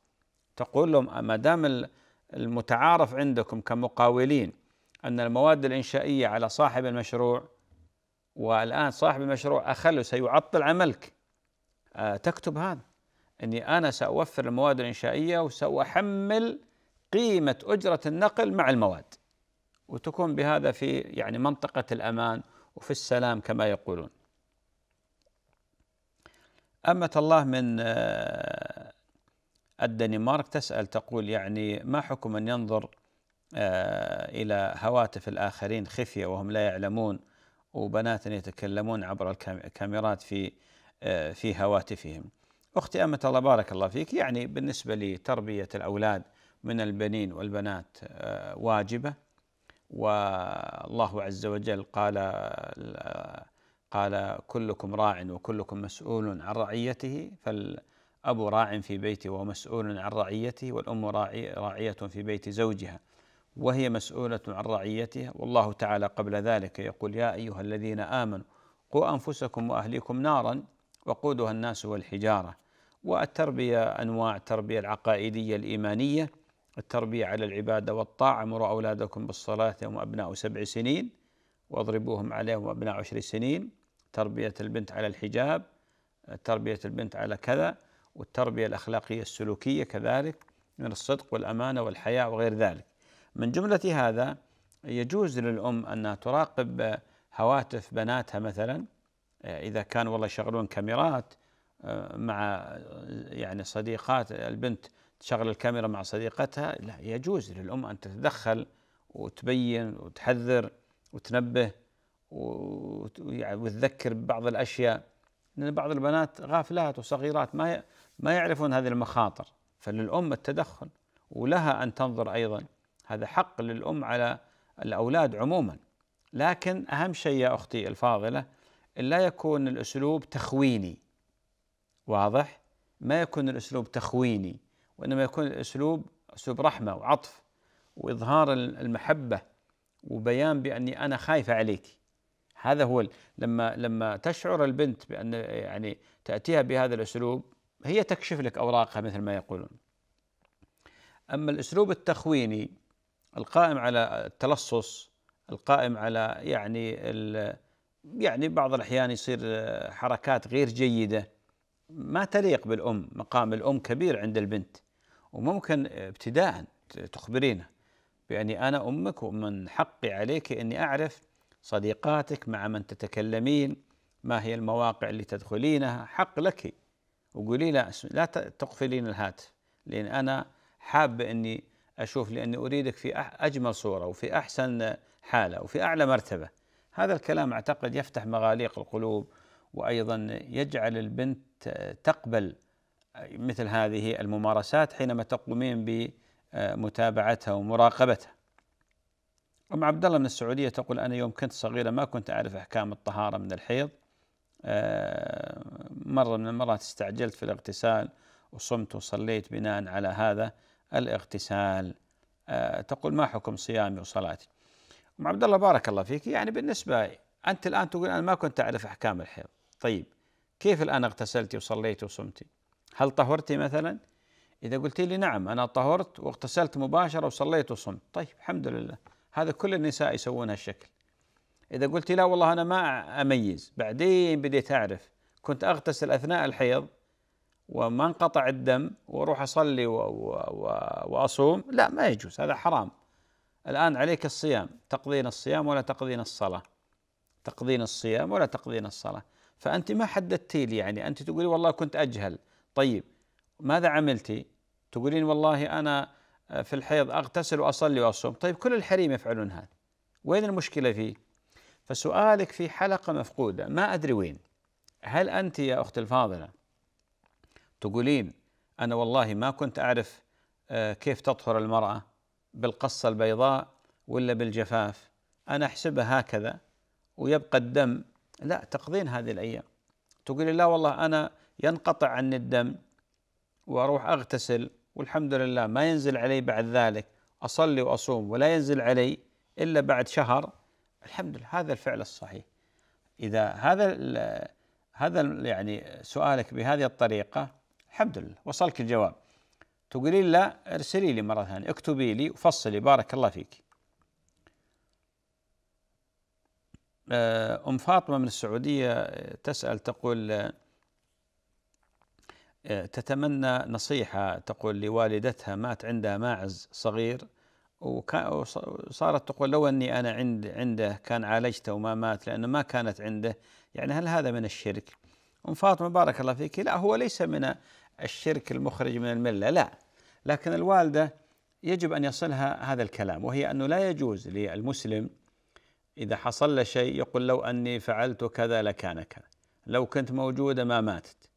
تقول لهم ما دام المتعارف عندكم كمقاولين أن المواد الإنشائية على صاحب المشروع والآن صاحب المشروع أخله سيعطل عملك آه، تكتب هذا أني أنا سأوفر المواد الإنشائية وسأحمل قيمة أجرة النقل مع المواد وتكون بهذا في يعني منطقة الأمان وفي السلام كما يقولون أمة الله من آه، الدنمارك تسأل تقول يعني ما حكم أن ينظر آه، إلى هواتف الآخرين خفية وهم لا يعلمون وبنات يتكلمون عبر الكاميرات في آه، في هواتفهم أختي أمة الله بارك الله فيك يعني بالنسبة لتربية الأولاد من البنين والبنات آه، واجبة والله عز وجل قال قال كلكم راع وكلكم مسؤول عن رعيته فالأب راع في بيته وهو مسؤول عن رعيته والأم راعية في بيت زوجها وهي مسؤولة عن رعيتها والله تعالى قبل ذلك يقول يا أيها الذين آمنوا قوا أنفسكم وأهليكم نارا وقودها الناس والحجارة والتربية أنواع التربية العقائدية الإيمانية التربية على العبادة والطاعة أمروا أولادكم بالصلاة هم أبناء سبع سنين واضربوهم عليهم أبناء عشر سنين تربية البنت على الحجاب تربية البنت على كذا والتربية الأخلاقية السلوكية كذلك من الصدق والأمانة والحياء وغير ذلك من جملة هذا يجوز للأم أنها تراقب هواتف بناتها مثلا إذا كان والله يشغلون كاميرات مع يعني صديقات البنت تشغل الكاميرا مع صديقتها لا يجوز للأم أن تتدخل وتبين وتحذر وتنبه يعني وتذكر ببعض الأشياء لأن بعض البنات غافلات وصغيرات ما ما يعرفون هذه المخاطر فللأم التدخل ولها أن تنظر أيضا هذا حق للأم على الأولاد عموما لكن أهم شيء يا أختي الفاضلة لا يكون الأسلوب تخويني واضح ما يكون الأسلوب تخويني وإنما يكون الأسلوب أسلوب رحمة وعطف وإظهار المحبة وبيان بأني أنا خايفة عليك هذا هو لما لما تشعر البنت بأن يعني تأتيها بهذا الأسلوب هي تكشف لك أوراقها مثل ما يقولون أما الأسلوب التخويني القائم على التلصص القائم على يعني يعني بعض الأحيان يصير حركات غير جيدة ما تليق بالأم مقام الأم كبير عند البنت وممكن ابتداء تخبرينه بأني أنا أمك ومن حقي عليك أني أعرف صديقاتك مع من تتكلمين ما هي المواقع اللي تدخلينها حق لك وقولي لا لا تقفلين الهاتف لأن أنا حابة أني أشوف لأني أريدك في أجمل صورة وفي أحسن حالة وفي أعلى مرتبة هذا الكلام أعتقد يفتح مغاليق القلوب وأيضا يجعل البنت تقبل مثل هذه الممارسات حينما تقومين بمتابعتها ومراقبتها أم عبد الله من السعودية تقول أنا يوم كنت صغيرة ما كنت أعرف أحكام الطهارة من الحيض آه، مرة من المرات استعجلت في الاغتسال وصمت وصليت بناء على هذا الاغتسال آه، تقول ما حكم صيامي وصلاتي أم عبد الله بارك الله فيك يعني بالنسبة أنت الآن تقول أنا ما كنت أعرف أحكام الحيض طيب كيف الآن اغتسلتي وصليتي وصمتي هل طهرتي مثلا؟ إذا قلتي لي نعم أنا طهرت واغتسلت مباشرة وصليت وصمت طيب الحمد لله هذا كل النساء يسوون هالشكل إذا قلتي لا والله أنا ما أميز بعدين بديت أعرف كنت أغتسل أثناء الحيض وما انقطع الدم واروح اصلي و... و... و... واصوم لا ما يجوز هذا حرام الان عليك الصيام تقضين الصيام ولا تقضين الصلاه تقضين الصيام ولا تقضين الصلاه فانت ما حددتي لي يعني انت تقولي والله كنت اجهل طيب ماذا عملتي؟ تقولين والله أنا آه، في الحيض أغتسل وأصلي وأصوم طيب كل الحريم يفعلون هذا وين المشكلة فيه؟ فسؤالك في حلقة مفقودة ما أدري وين هل أنت يا أختي الفاضلة تقولين أنا والله ما كنت أعرف آه، كيف تطهر المرأة بالقصة البيضاء ولا بالجفاف أنا أحسبها هكذا ويبقى الدم لا تقضين هذه الأيام تقولي لا والله أنا ينقطع عني الدم واروح اغتسل والحمد لله ما ينزل علي بعد ذلك اصلي واصوم ولا ينزل علي الا بعد شهر الحمد لله هذا الفعل الصحيح اذا هذا هذا يعني سؤالك بهذه الطريقه الحمد لله وصلك الجواب تقولين لا ارسلي لي مره ثانيه اكتبي لي وفصلي بارك الله فيك آه، ام فاطمه من السعوديه تسال تقول تتمنى نصيحة تقول لوالدتها مات عندها ماعز صغير وصارت تقول لو أني أنا عند عنده كان عالجته وما مات لأنه ما كانت عنده يعني هل هذا من الشرك؟ أم فاطمة بارك الله فيك لا هو ليس من الشرك المخرج من الملة لا لكن الوالدة يجب أن يصلها هذا الكلام وهي أنه لا يجوز للمسلم إذا حصل له شيء يقول لو أني فعلت كذا لكان كذا لو كنت موجودة ما ماتت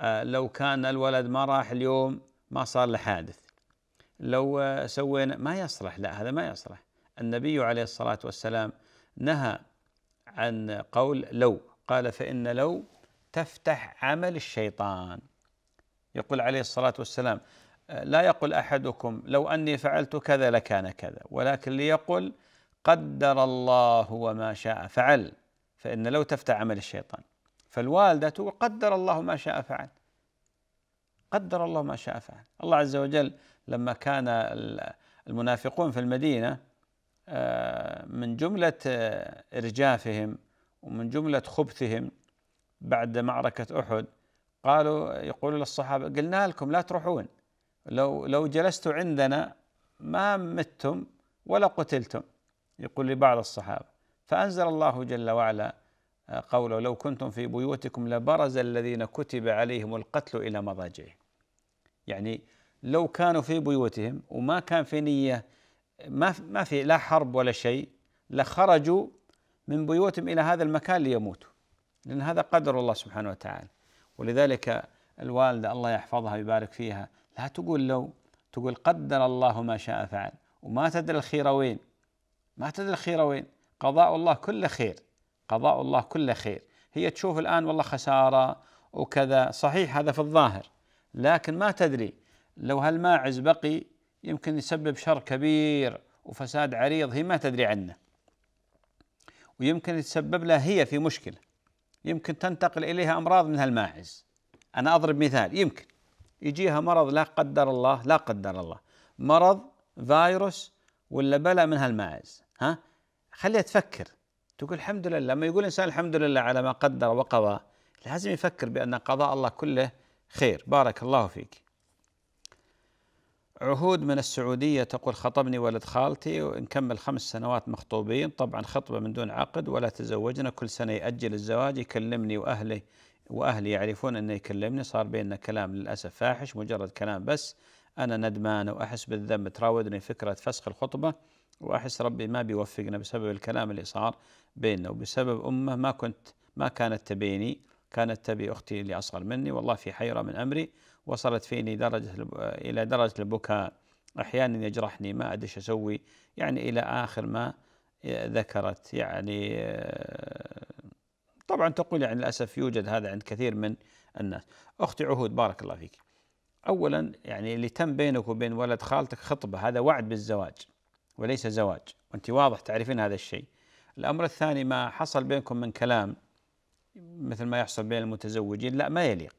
آه، لو كان الولد ما راح اليوم ما صار له حادث لو آه، سوينا ما يصلح لا هذا ما يصلح النبي عليه الصلاة والسلام نهى عن قول لو قال فإن لو تفتح عمل الشيطان يقول عليه الصلاة والسلام آه، لا يقول أحدكم لو أني فعلت كذا لكان كذا ولكن ليقل قدر الله وما شاء فعل فإن لو تفتح عمل الشيطان فالوالدة قدر الله ما شاء فعل قدر الله ما شاء فعل الله عز وجل لما كان المنافقون في المدينة آه، من جملة آه، إرجافهم ومن جملة خبثهم بعد معركة أحد قالوا يقولوا للصحابة قلنا لكم لا تروحون لو لو جلستوا عندنا ما متم ولا قتلتم يقول لبعض الصحابة فأنزل الله جل وعلا قوله لو كنتم في بيوتكم لبرز الذين كتب عليهم القتل إلى مضاجعهم يعني لو كانوا في بيوتهم وما كان في نية ما ما في لا حرب ولا شيء لخرجوا من بيوتهم إلى هذا المكان ليموتوا لأن هذا قدر الله سبحانه وتعالى ولذلك الوالدة الله يحفظها ويبارك فيها لا تقول لو تقول قدر الله ما شاء فعل وما تدري الخير وين ما تدري الخير وين قضاء الله كل خير قضاء الله كل خير هي تشوف الآن والله خسارة وكذا صحيح هذا في الظاهر لكن ما تدري لو هالماعز بقي يمكن يسبب شر كبير وفساد عريض هي ما تدري عنه ويمكن يتسبب لها هي في مشكلة يمكن تنتقل إليها أمراض من هالماعز أنا أضرب مثال يمكن يجيها مرض لا قدر الله لا قدر الله مرض فيروس ولا بلا من هالماعز ها خليها تفكر تقول الحمد لله لما يقول الإنسان الحمد لله على ما قدر وقضى لازم يفكر بأن قضاء الله كله خير بارك الله فيك عهود من السعودية تقول خطبني ولد خالتي ونكمل خمس سنوات مخطوبين طبعا خطبة من دون عقد ولا تزوجنا كل سنة يأجل الزواج يكلمني وأهلي وأهلي يعرفون أنه يكلمني صار بيننا كلام للأسف فاحش مجرد كلام بس أنا ندمان وأحس بالذنب تراودني فكرة فسخ الخطبة واحس ربي ما بيوفقنا بسبب الكلام اللي صار بيننا وبسبب امه ما كنت ما كانت تبيني كانت تبي اختي اللي اصغر مني والله في حيره من امري وصلت فيني درجه الى درجه البكاء احيانا يجرحني ما ادري اسوي يعني الى اخر ما ذكرت يعني آه، طبعا تقول يعني للاسف يوجد هذا عند كثير من الناس اختي عهود بارك الله فيك اولا يعني اللي تم بينك وبين ولد خالتك خطبه هذا وعد بالزواج وليس زواج وأنت واضح تعرفين هذا الشيء الأمر الثاني ما حصل بينكم من كلام مثل ما يحصل بين المتزوجين لا ما يليق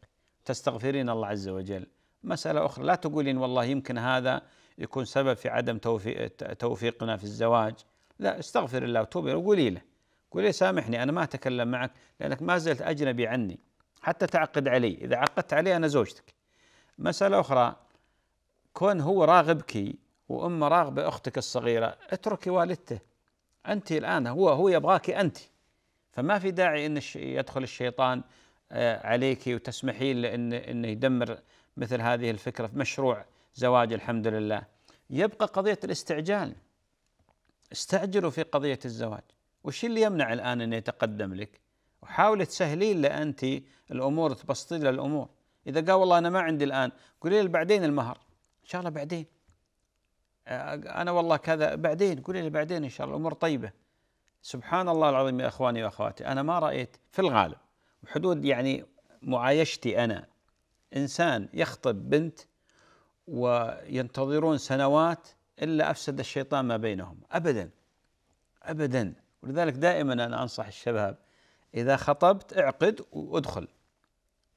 تستغفرين الله عز وجل مسألة أخرى لا تقولين والله يمكن هذا يكون سبب في عدم توفيق توفيقنا في الزواج لا استغفر الله وتوبي وقولي له قولي سامحني أنا ما أتكلم معك لأنك ما زلت أجنبي عني حتى تعقد علي إذا عقدت علي أنا زوجتك مسألة أخرى كون هو راغبك وأم راغبة أختك الصغيرة اتركي والدته أنت الآن هو هو يبغاك أنت فما في داعي أن يدخل الشيطان آه، عليك وتسمحي له أن أنه يدمر مثل هذه الفكرة في مشروع زواج الحمد لله يبقى قضية الاستعجال استعجلوا في قضية الزواج وش اللي يمنع الآن أن يتقدم لك وحاولي تسهلين له أنت الأمور تبسطين له الأمور إذا قال والله أنا ما عندي الآن قولي له بعدين المهر إن شاء الله بعدين انا والله كذا بعدين قولي لي بعدين ان شاء الله الامور طيبه سبحان الله العظيم يا اخواني واخواتي انا ما رايت في الغالب وحدود يعني معايشتي انا انسان يخطب بنت وينتظرون سنوات الا افسد الشيطان ما بينهم ابدا ابدا ولذلك دائما انا انصح الشباب اذا خطبت اعقد وادخل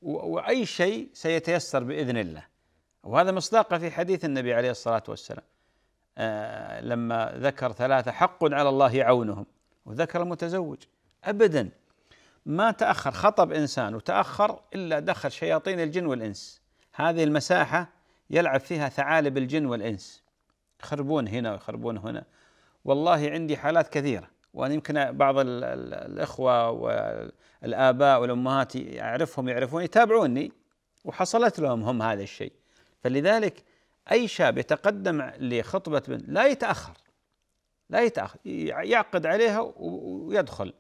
واي شيء سيتيسر باذن الله وهذا مصداقه في حديث النبي عليه الصلاه والسلام آه، لما ذكر ثلاثة حق على الله عونهم وذكر المتزوج أبدا ما تأخر خطب إنسان وتأخر إلا دخل شياطين الجن والإنس هذه المساحة يلعب فيها ثعالب الجن والإنس يخربون هنا ويخربون هنا والله عندي حالات كثيرة وأنا يمكن بعض الإخوة والآباء والأمهات يعرفهم يعرفون يتابعوني وحصلت لهم هم هذا الشيء فلذلك أي شاب يتقدم لخطبة بنت لا يتأخر لا يتأخر يعقد عليها ويدخل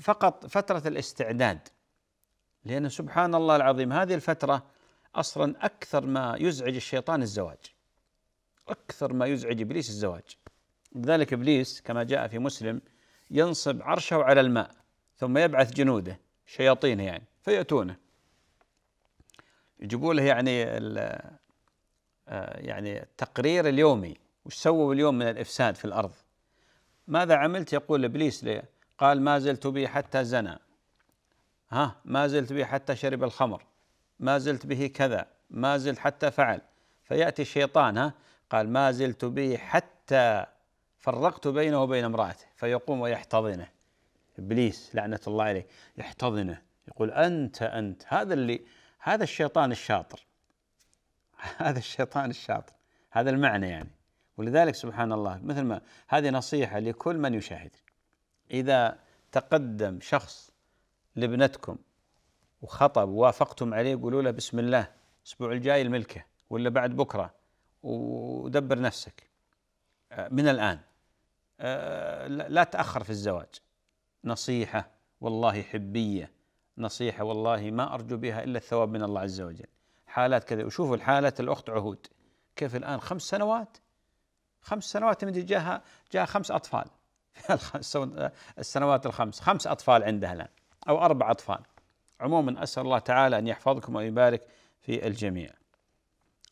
فقط فترة الاستعداد لأن سبحان الله العظيم هذه الفترة أصلا أكثر ما يزعج الشيطان الزواج أكثر ما يزعج إبليس الزواج لذلك إبليس كما جاء في مسلم ينصب عرشه على الماء ثم يبعث جنوده شياطينه يعني فيأتونه يجيبوا له يعني آه، يعني التقرير اليومي وش سووا اليوم من الإفساد في الأرض ماذا عملت يقول إبليس لي قال ما زلت به حتى زنى ها ما زلت به حتى شرب الخمر ما زلت به كذا ما زلت حتى فعل فيأتي الشيطان ها قال ما زلت به حتى فرقت بينه وبين امرأته فيقوم ويحتضنه ابليس لعنه الله عليه يحتضنه يقول انت انت هذا اللي هذا الشيطان الشاطر *laughs* هذا الشيطان الشاطر هذا المعنى يعني ولذلك سبحان الله مثل ما هذه نصيحة لكل من يشاهد إذا تقدم شخص لابنتكم وخطب ووافقتم عليه قولوا له بسم الله الأسبوع الجاي الملكة ولا بعد بكرة ودبر نفسك من الآن لا تأخر في الزواج نصيحة والله حبية نصيحة والله ما أرجو بها إلا الثواب من الله عز وجل حالات كذا وشوفوا الحالة الأخت عهود كيف الآن خمس سنوات خمس سنوات من جاها جاها خمس أطفال *laughs* السنوات الخمس خمس أطفال عندها الآن أو أربع أطفال عموما أسأل الله تعالى أن يحفظكم ويبارك في الجميع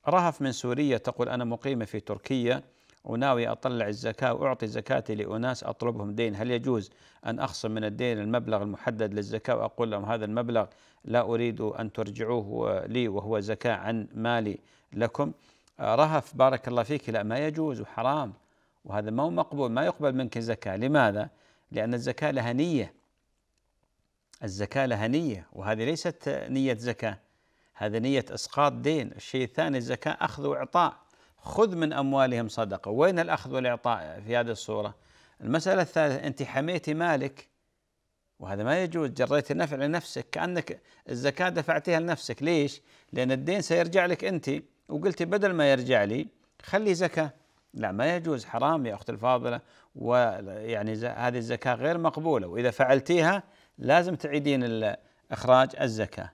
رهف من سوريا تقول أنا مقيمة في تركيا وناوي أطلع الزكاة وأعطي زكاتي لأناس أطلبهم دين هل يجوز أن أخصم من الدين المبلغ المحدد للزكاة وأقول لهم هذا المبلغ لا أريد أن ترجعوه لي وهو زكاة عن مالي لكم آه، رهف بارك الله فيك لا ما يجوز وحرام وهذا ما هو مقبول ما يقبل منك زكاة لماذا؟ لأن الزكاة لها نية الزكاة لها نية وهذه ليست نية زكاة هذا نية إسقاط دين الشيء الثاني الزكاة أخذ وإعطاء خذ من أموالهم صدقة وين الأخذ والإعطاء في هذه الصورة المسألة الثالثة أنت حميتي مالك وهذا ما يجوز جريت النفع لنفسك كأنك الزكاة دفعتها لنفسك ليش؟ لأن الدين سيرجع لك أنت وقلتي بدل ما يرجع لي خلي زكاة لا ما يجوز حرام يا أختي الفاضلة ويعني هذه الزكاة غير مقبولة وإذا فعلتيها لازم تعيدين إخراج الزكاة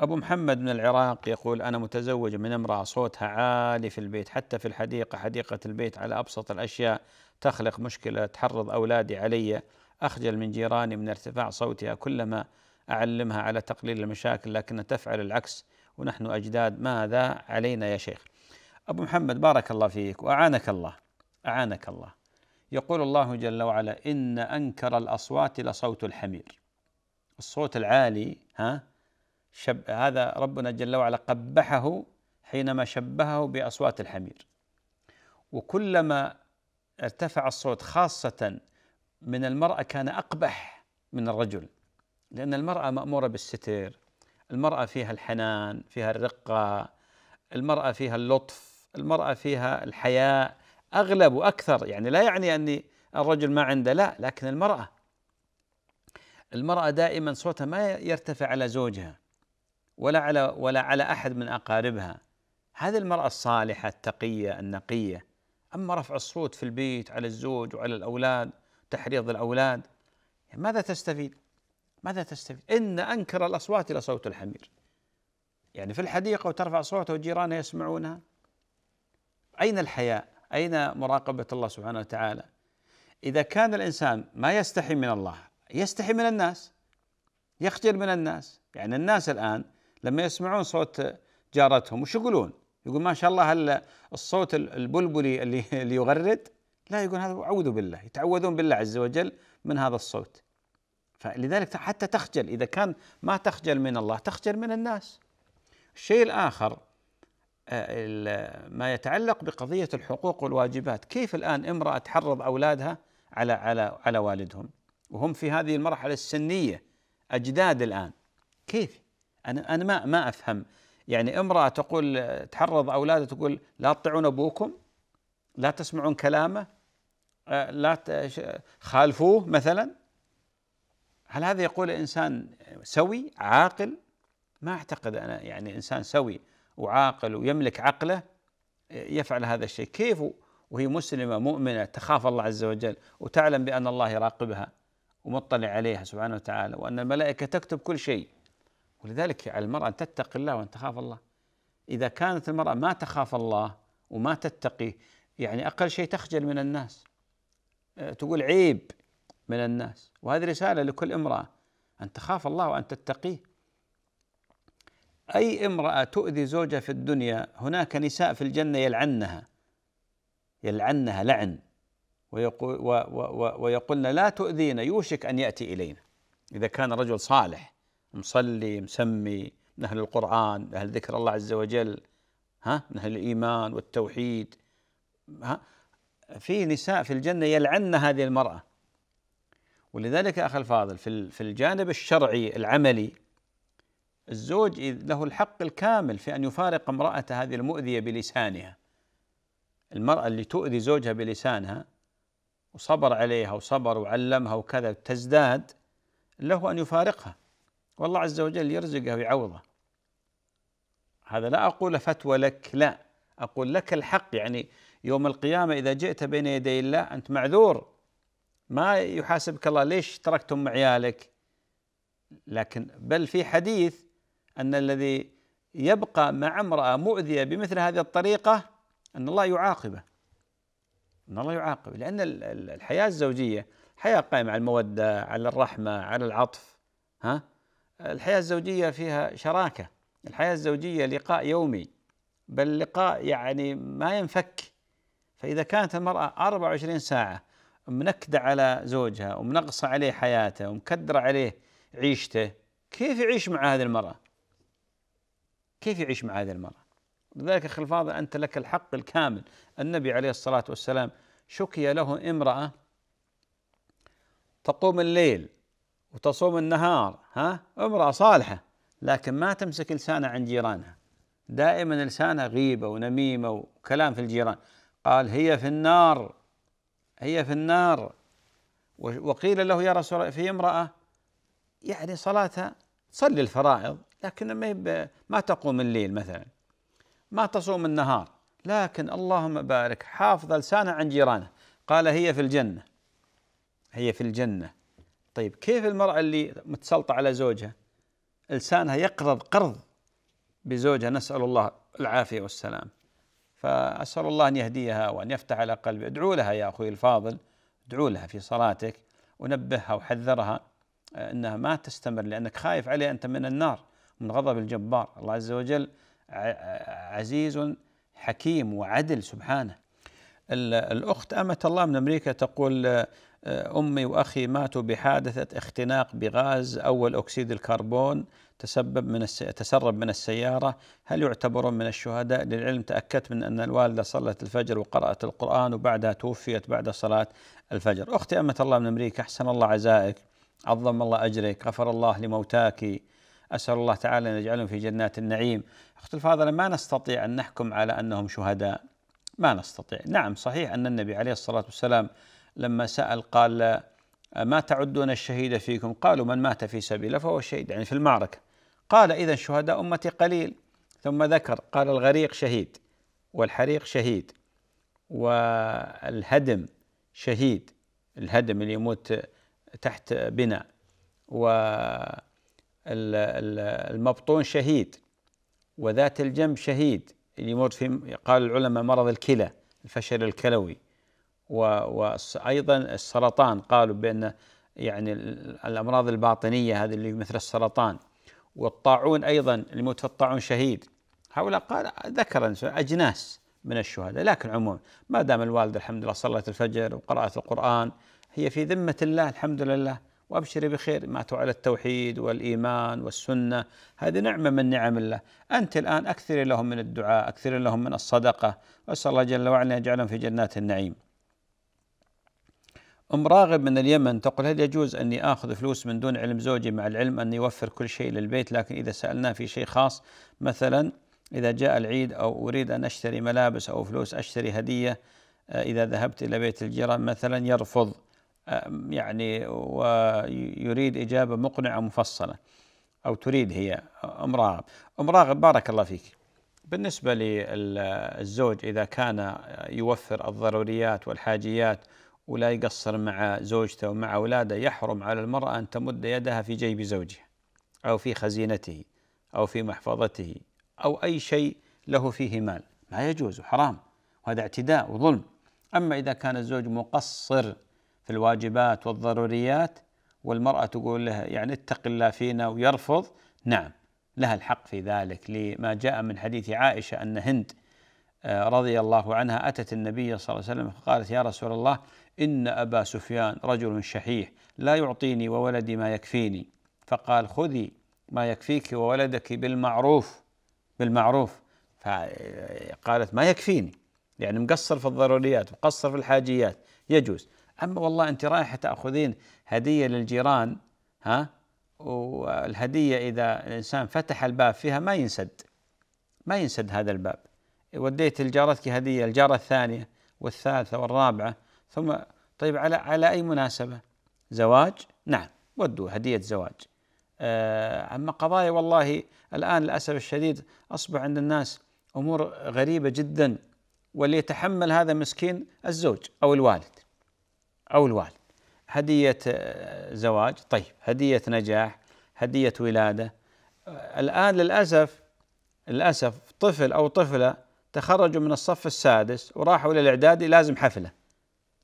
أبو محمد من العراق يقول أنا متزوج من امرأة صوتها عالي في البيت حتى في الحديقة حديقة البيت على أبسط الأشياء تخلق مشكلة تحرض أولادي علي أخجل من جيراني من ارتفاع صوتها كلما أعلمها على تقليل المشاكل لكنها تفعل العكس ونحن أجداد ماذا علينا يا شيخ أبو محمد بارك الله فيك وأعانك الله أعانك الله يقول الله جل وعلا إن أنكر الأصوات لصوت الحمير الصوت العالي ها شب هذا ربنا جل وعلا قبحه حينما شبهه باصوات الحمير وكلما ارتفع الصوت خاصه من المراه كان اقبح من الرجل لان المراه ماموره بالستر المراه فيها الحنان فيها الرقه المراه فيها اللطف المراه فيها الحياء اغلب واكثر يعني لا يعني اني الرجل ما عنده لا لكن المراه المراه دائما صوتها ما يرتفع على زوجها ولا على ولا على احد من اقاربها هذه المراه الصالحه التقيه النقيه اما رفع الصوت في البيت على الزوج وعلى الاولاد تحريض الاولاد ماذا تستفيد؟ ماذا تستفيد؟ ان انكر الاصوات الى صوت الحمير يعني في الحديقه وترفع صوتها وجيرانها يسمعونها اين الحياء؟ اين مراقبه الله سبحانه وتعالى؟ اذا كان الانسان ما يستحي من الله يستحي من الناس يخجل من الناس يعني الناس الآن لما يسمعون صوت جارتهم وش يقولون؟ يقول ما شاء الله هل الصوت البلبلي اللي *laughs* اللي يغرد لا يقول هذا اعوذ بالله يتعوذون بالله عز وجل من هذا الصوت فلذلك حتى تخجل اذا كان ما تخجل من الله تخجل من الناس الشيء الاخر آه، ما يتعلق بقضيه الحقوق والواجبات كيف الان امراه تحرض اولادها على على على والدهم وهم في هذه المرحله السنيه اجداد الان كيف انا انا ما ما افهم يعني امراه تقول تحرض اولادها تقول لا تطيعون ابوكم لا تسمعون كلامه آه، لا خالفوه مثلا هل هذا يقول انسان سوي عاقل ما اعتقد انا يعني انسان سوي وعاقل ويملك عقله يفعل هذا الشيء كيف وهي مسلمه مؤمنه تخاف الله عز وجل وتعلم بان الله يراقبها ومطلع عليها سبحانه وتعالى وان الملائكه تكتب كل شيء ولذلك على المرأة أن تتقي الله وأن تخاف الله إذا كانت المرأة ما تخاف الله وما تتقي يعني أقل شيء تخجل من الناس آه، تقول عيب من الناس وهذه رسالة لكل امرأة أن تخاف الله وأن تتقيه أي امرأة تؤذي زوجها في الدنيا هناك نساء في الجنة يلعنها يلعنها لعن ويقول ويقولن لا تؤذينا يوشك أن يأتي إلينا إذا كان رجل صالح مصلي مسمي من أهل القرآن من أهل ذكر الله عز وجل ها من أهل الإيمان والتوحيد ها في نساء في الجنة يلعن هذه المرأة ولذلك أخي الفاضل في في الجانب الشرعي العملي الزوج له الحق الكامل في أن يفارق امرأته هذه المؤذية بلسانها المرأة اللي تؤذي زوجها بلسانها وصبر عليها وصبر وعلمها وكذا تزداد له أن يفارقها والله عز وجل يرزقه ويعوضه هذا لا أقول فتوى لك لا أقول لك الحق يعني يوم القيامة إذا جئت بين يدي الله أنت معذور ما يحاسبك الله ليش تركتم عيالك لكن بل في حديث أن الذي يبقى مع امرأة مؤذية بمثل هذه الطريقة أن الله يعاقبه أن الله يعاقبه لأن الحياة الزوجية حياة قائمة على المودة على الرحمة على العطف ها الحياة الزوجية فيها شراكة الحياة الزوجية لقاء يومي بل لقاء يعني ما ينفك فإذا كانت المرأة 24 ساعة منكدة على زوجها ومنقصة عليه حياته ومكدرة عليه عيشته كيف يعيش مع هذه المرأة؟ كيف يعيش مع هذه المرأة؟ لذلك أخي الفاضل أنت لك الحق الكامل النبي عليه الصلاة والسلام شكي له امرأة تقوم الليل وتصوم النهار ها امرأة صالحة لكن ما تمسك لسانها عن جيرانها دائما لسانها غيبة ونميمة وكلام في الجيران قال هي في النار هي في النار وقيل له يا رسول في امرأة يعني صلاتها تصلي الفرائض لكن ما ما تقوم الليل مثلا ما تصوم النهار لكن اللهم بارك حافظ لسانها عن جيرانها قال هي في الجنة هي في الجنة طيب كيف المرأة اللي متسلطة على زوجها لسانها يقرض قرض بزوجها نسأل الله العافية والسلام فأسأل الله أن يهديها وأن يفتح على قلبي ادعوا لها يا أخوي الفاضل ادعوا لها في صلاتك ونبهها وحذرها آه، أنها ما تستمر لأنك خايف عليها أنت من النار من غضب الجبار الله عز وجل عزيز حكيم وعدل سبحانه الأخت أمة الله من أمريكا تقول آه، آه، أمي وأخي ماتوا بحادثة اختناق بغاز أول أكسيد الكربون تسبب من الس... تسرب من السيارة هل يعتبرون من الشهداء للعلم تأكدت من أن الوالدة صلت الفجر وقرأت القرآن وبعدها توفيت بعد صلاة الفجر أختي أمة الله من أمريكا أحسن الله عزائك عظم الله أجرك غفر الله لموتاك أسأل الله تعالى أن يجعلهم في جنات النعيم أختي الفاضلة ما نستطيع أن نحكم على أنهم شهداء ما نستطيع نعم صحيح أن النبي عليه الصلاة والسلام لما سأل قال أه، ما تعدون الشهيد فيكم قالوا من مات في سبيله فهو شهيد يعني في المعركة قال إذا شهداء أمتي قليل ثم ذكر قال الغريق شهيد والحريق شهيد والهدم شهيد الهدم اللي يموت تحت بناء والمبطون شهيد وذات الجنب شهيد اللي يموت في قال العلماء مرض الكلى الفشل الكلوي وايضا السرطان قالوا بان يعني الامراض الباطنيه هذه اللي مثل السرطان والطاعون ايضا اللي موت في الطاعون شهيد هؤلاء قال ذكر اجناس من الشهداء لكن عموما ما دام الوالده الحمد لله صلت الفجر وقرات القران هي في ذمه الله الحمد لله وابشري بخير ماتوا على التوحيد والايمان والسنه هذه نعمه من نعم الله انت الان اكثر لهم من الدعاء اكثر لهم من الصدقه اسال الله جل وعلا ان يجعلهم في جنات النعيم أم راغب من اليمن تقول هل يجوز أني آخذ فلوس من دون علم زوجي مع العلم أني يوفر كل شيء للبيت لكن إذا سألناه في شيء خاص مثلا إذا جاء العيد أو أريد أن أشتري ملابس أو فلوس أشتري هدية آه، إذا ذهبت إلى بيت الجيران مثلا يرفض آه، يعني ويريد إجابة مقنعة مفصلة أو تريد هي أم راغب أم راغب بارك الله فيك بالنسبة للزوج إذا كان يوفر الضروريات والحاجيات ولا يقصر مع زوجته ومع أولاده يحرم على المرأة أن تمد يدها في جيب زوجها أو في خزينته أو في محفظته أو أي شيء له فيه مال ما يجوز وحرام وهذا اعتداء وظلم أما إذا كان الزوج مقصر في الواجبات والضروريات والمرأة تقول له يعني اتق الله فينا ويرفض نعم لها الحق في ذلك لما جاء من حديث عائشة أن هند آه، رضي الله عنها أتت النبي صلى الله عليه وسلم فقالت يا رسول الله إن أبا سفيان رجل شحيح لا يعطيني وولدي ما يكفيني فقال خذي ما يكفيك وولدك بالمعروف بالمعروف فقالت ما يكفيني يعني مقصر في الضروريات مقصر في الحاجيات يجوز أما والله أنت رايحة تأخذين هدية للجيران ها والهدية إذا الإنسان فتح الباب فيها ما ينسد ما ينسد هذا الباب وديت لجارتك هدية الجارة الثانية والثالثة والرابعة ثم طيب على على أي مناسبة زواج نعم ودوا هدية زواج آه، أما قضايا والله الآن للأسف الشديد أصبح عند الناس أمور غريبة جدا واللي يتحمل هذا مسكين الزوج أو الوالد أو الوالد هدية آه، زواج طيب هدية نجاح هدية ولادة آه، الآن للأسف للأسف طفل أو طفلة تخرجوا من الصف السادس وراحوا إلى الإعدادي لازم حفلة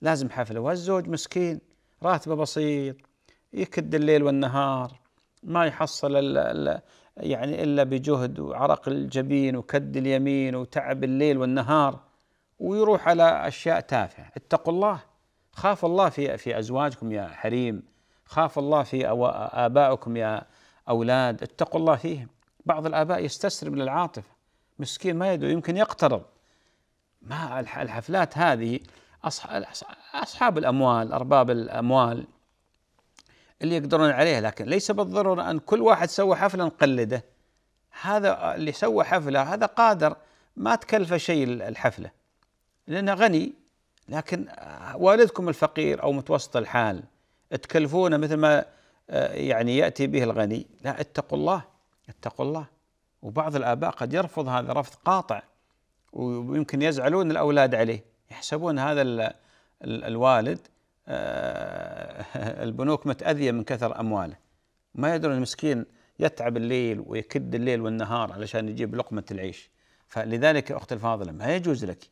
لازم حفله والزوج مسكين راتبه بسيط يكد الليل والنهار ما يحصل إلا يعني الا بجهد وعرق الجبين وكد اليمين وتعب الليل والنهار ويروح على اشياء تافهه اتقوا الله خاف الله في في ازواجكم يا حريم خاف الله في ابائكم يا اولاد اتقوا الله فيهم بعض الاباء يستسلم للعاطفه مسكين ما يدري يمكن يقترض ما الحفلات هذه أصحاب الأموال أرباب الأموال اللي يقدرون عليها لكن ليس بالضرورة أن كل واحد سوى حفلة نقلده هذا اللي سوى حفلة هذا قادر ما تكلفه شيء الحفلة لأنه غني لكن والدكم الفقير أو متوسط الحال تكلفونه مثل ما آه، يعني يأتي به الغني لا اتقوا الله اتقوا الله وبعض الآباء قد يرفض هذا رفض قاطع ويمكن يزعلون الأولاد عليه يحسبون هذا الوالد آه، *laughs* البنوك متأذية من كثر أمواله ما يدرون المسكين يتعب الليل ويكد الليل والنهار علشان يجيب لقمة العيش فلذلك أخت الفاضلة ما يجوز لك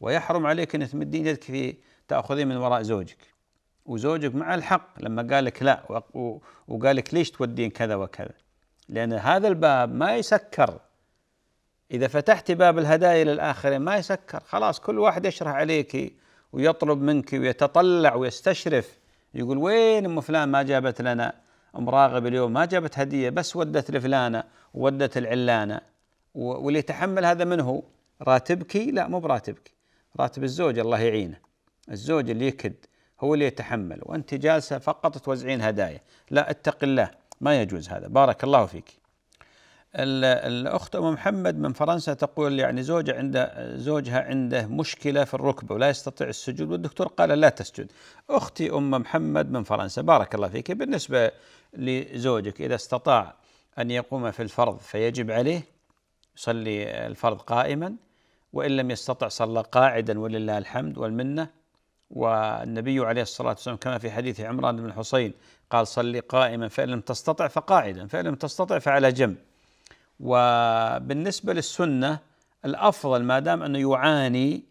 ويحرم عليك أن تمدين يدك في تأخذين من وراء زوجك وزوجك مع الحق لما قال لك لا وقال لك ليش تودين كذا وكذا لأن هذا الباب ما يسكر إذا فتحت باب الهدايا للآخرين ما يسكر خلاص كل واحد يشرح عليك ويطلب منك ويتطلع ويستشرف يقول وين أم فلان ما جابت لنا أم راغب اليوم ما جابت هدية بس ودت لفلانة ودت العلانة واللي يتحمل هذا من هو راتبك لا مو براتبك راتب الزوج الله يعينه الزوج اللي يكد هو اللي يتحمل وأنت جالسة فقط توزعين هدايا لا اتق الله ما يجوز هذا بارك الله فيك الأخت أم محمد من فرنسا تقول يعني زوجة عند زوجها عنده مشكلة في الركبة ولا يستطيع السجود والدكتور قال لا تسجد أختي أم محمد من فرنسا بارك الله فيك بالنسبة لزوجك إذا استطاع أن يقوم في الفرض فيجب عليه يصلي الفرض قائما وإن لم يستطع صلى قاعدا ولله الحمد والمنة والنبي عليه الصلاة والسلام كما في حديث عمران بن حسين قال صلي قائما فإن لم تستطع فقاعدا فإن لم تستطع فعلى جنب وبالنسبة للسنة الأفضل ما دام أنه يعاني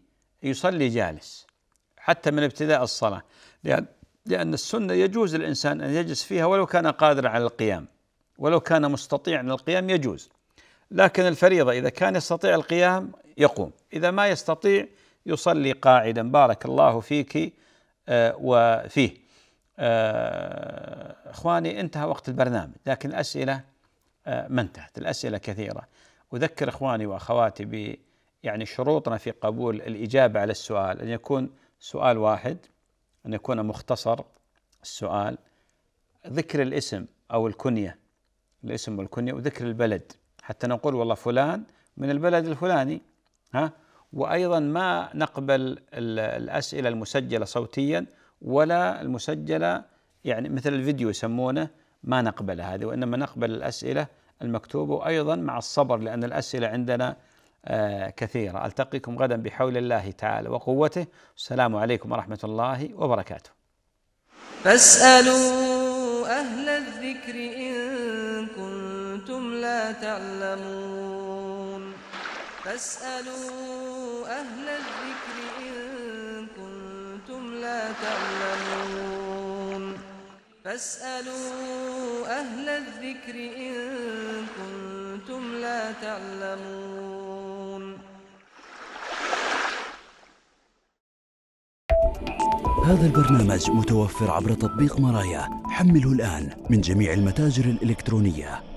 يصلي جالس حتى من ابتداء الصلاة لأن لأن السنة يجوز للإنسان أن يجلس فيها ولو كان قادرا على القيام ولو كان مستطيعا للقيام يجوز لكن الفريضة إذا كان يستطيع القيام يقوم إذا ما يستطيع يصلي قاعدا بارك الله فيك آه، وفيه آه، اخواني انتهى وقت البرنامج لكن الاسئله آه، ما انتهت الأسئلة كثيرة أذكر إخواني وأخواتي ب يعني شروطنا في قبول الإجابة على السؤال أن يكون سؤال واحد أن يكون مختصر السؤال ذكر الاسم أو الكنية الاسم والكنية وذكر البلد حتى نقول والله فلان من البلد الفلاني ها وأيضا ما نقبل الأسئلة المسجلة صوتيا ولا المسجلة يعني مثل الفيديو يسمونه ما نقبل هذه وإنما نقبل الأسئلة المكتوبة وايضا مع الصبر لأن الأسئلة عندنا آه، كثيرة ألتقيكم غدا بحول الله تعالى وقوته السلام عليكم ورحمة الله وبركاته فاسألوا أهل الذكر إن كنتم لا تعلمون فاسألوا أهل الذكر إن كنتم لا تعلمون فاسألوا أهل الذكر إن كنتم لا تعلمون هذا البرنامج متوفر عبر تطبيق مرايا حمله الآن من جميع المتاجر الإلكترونية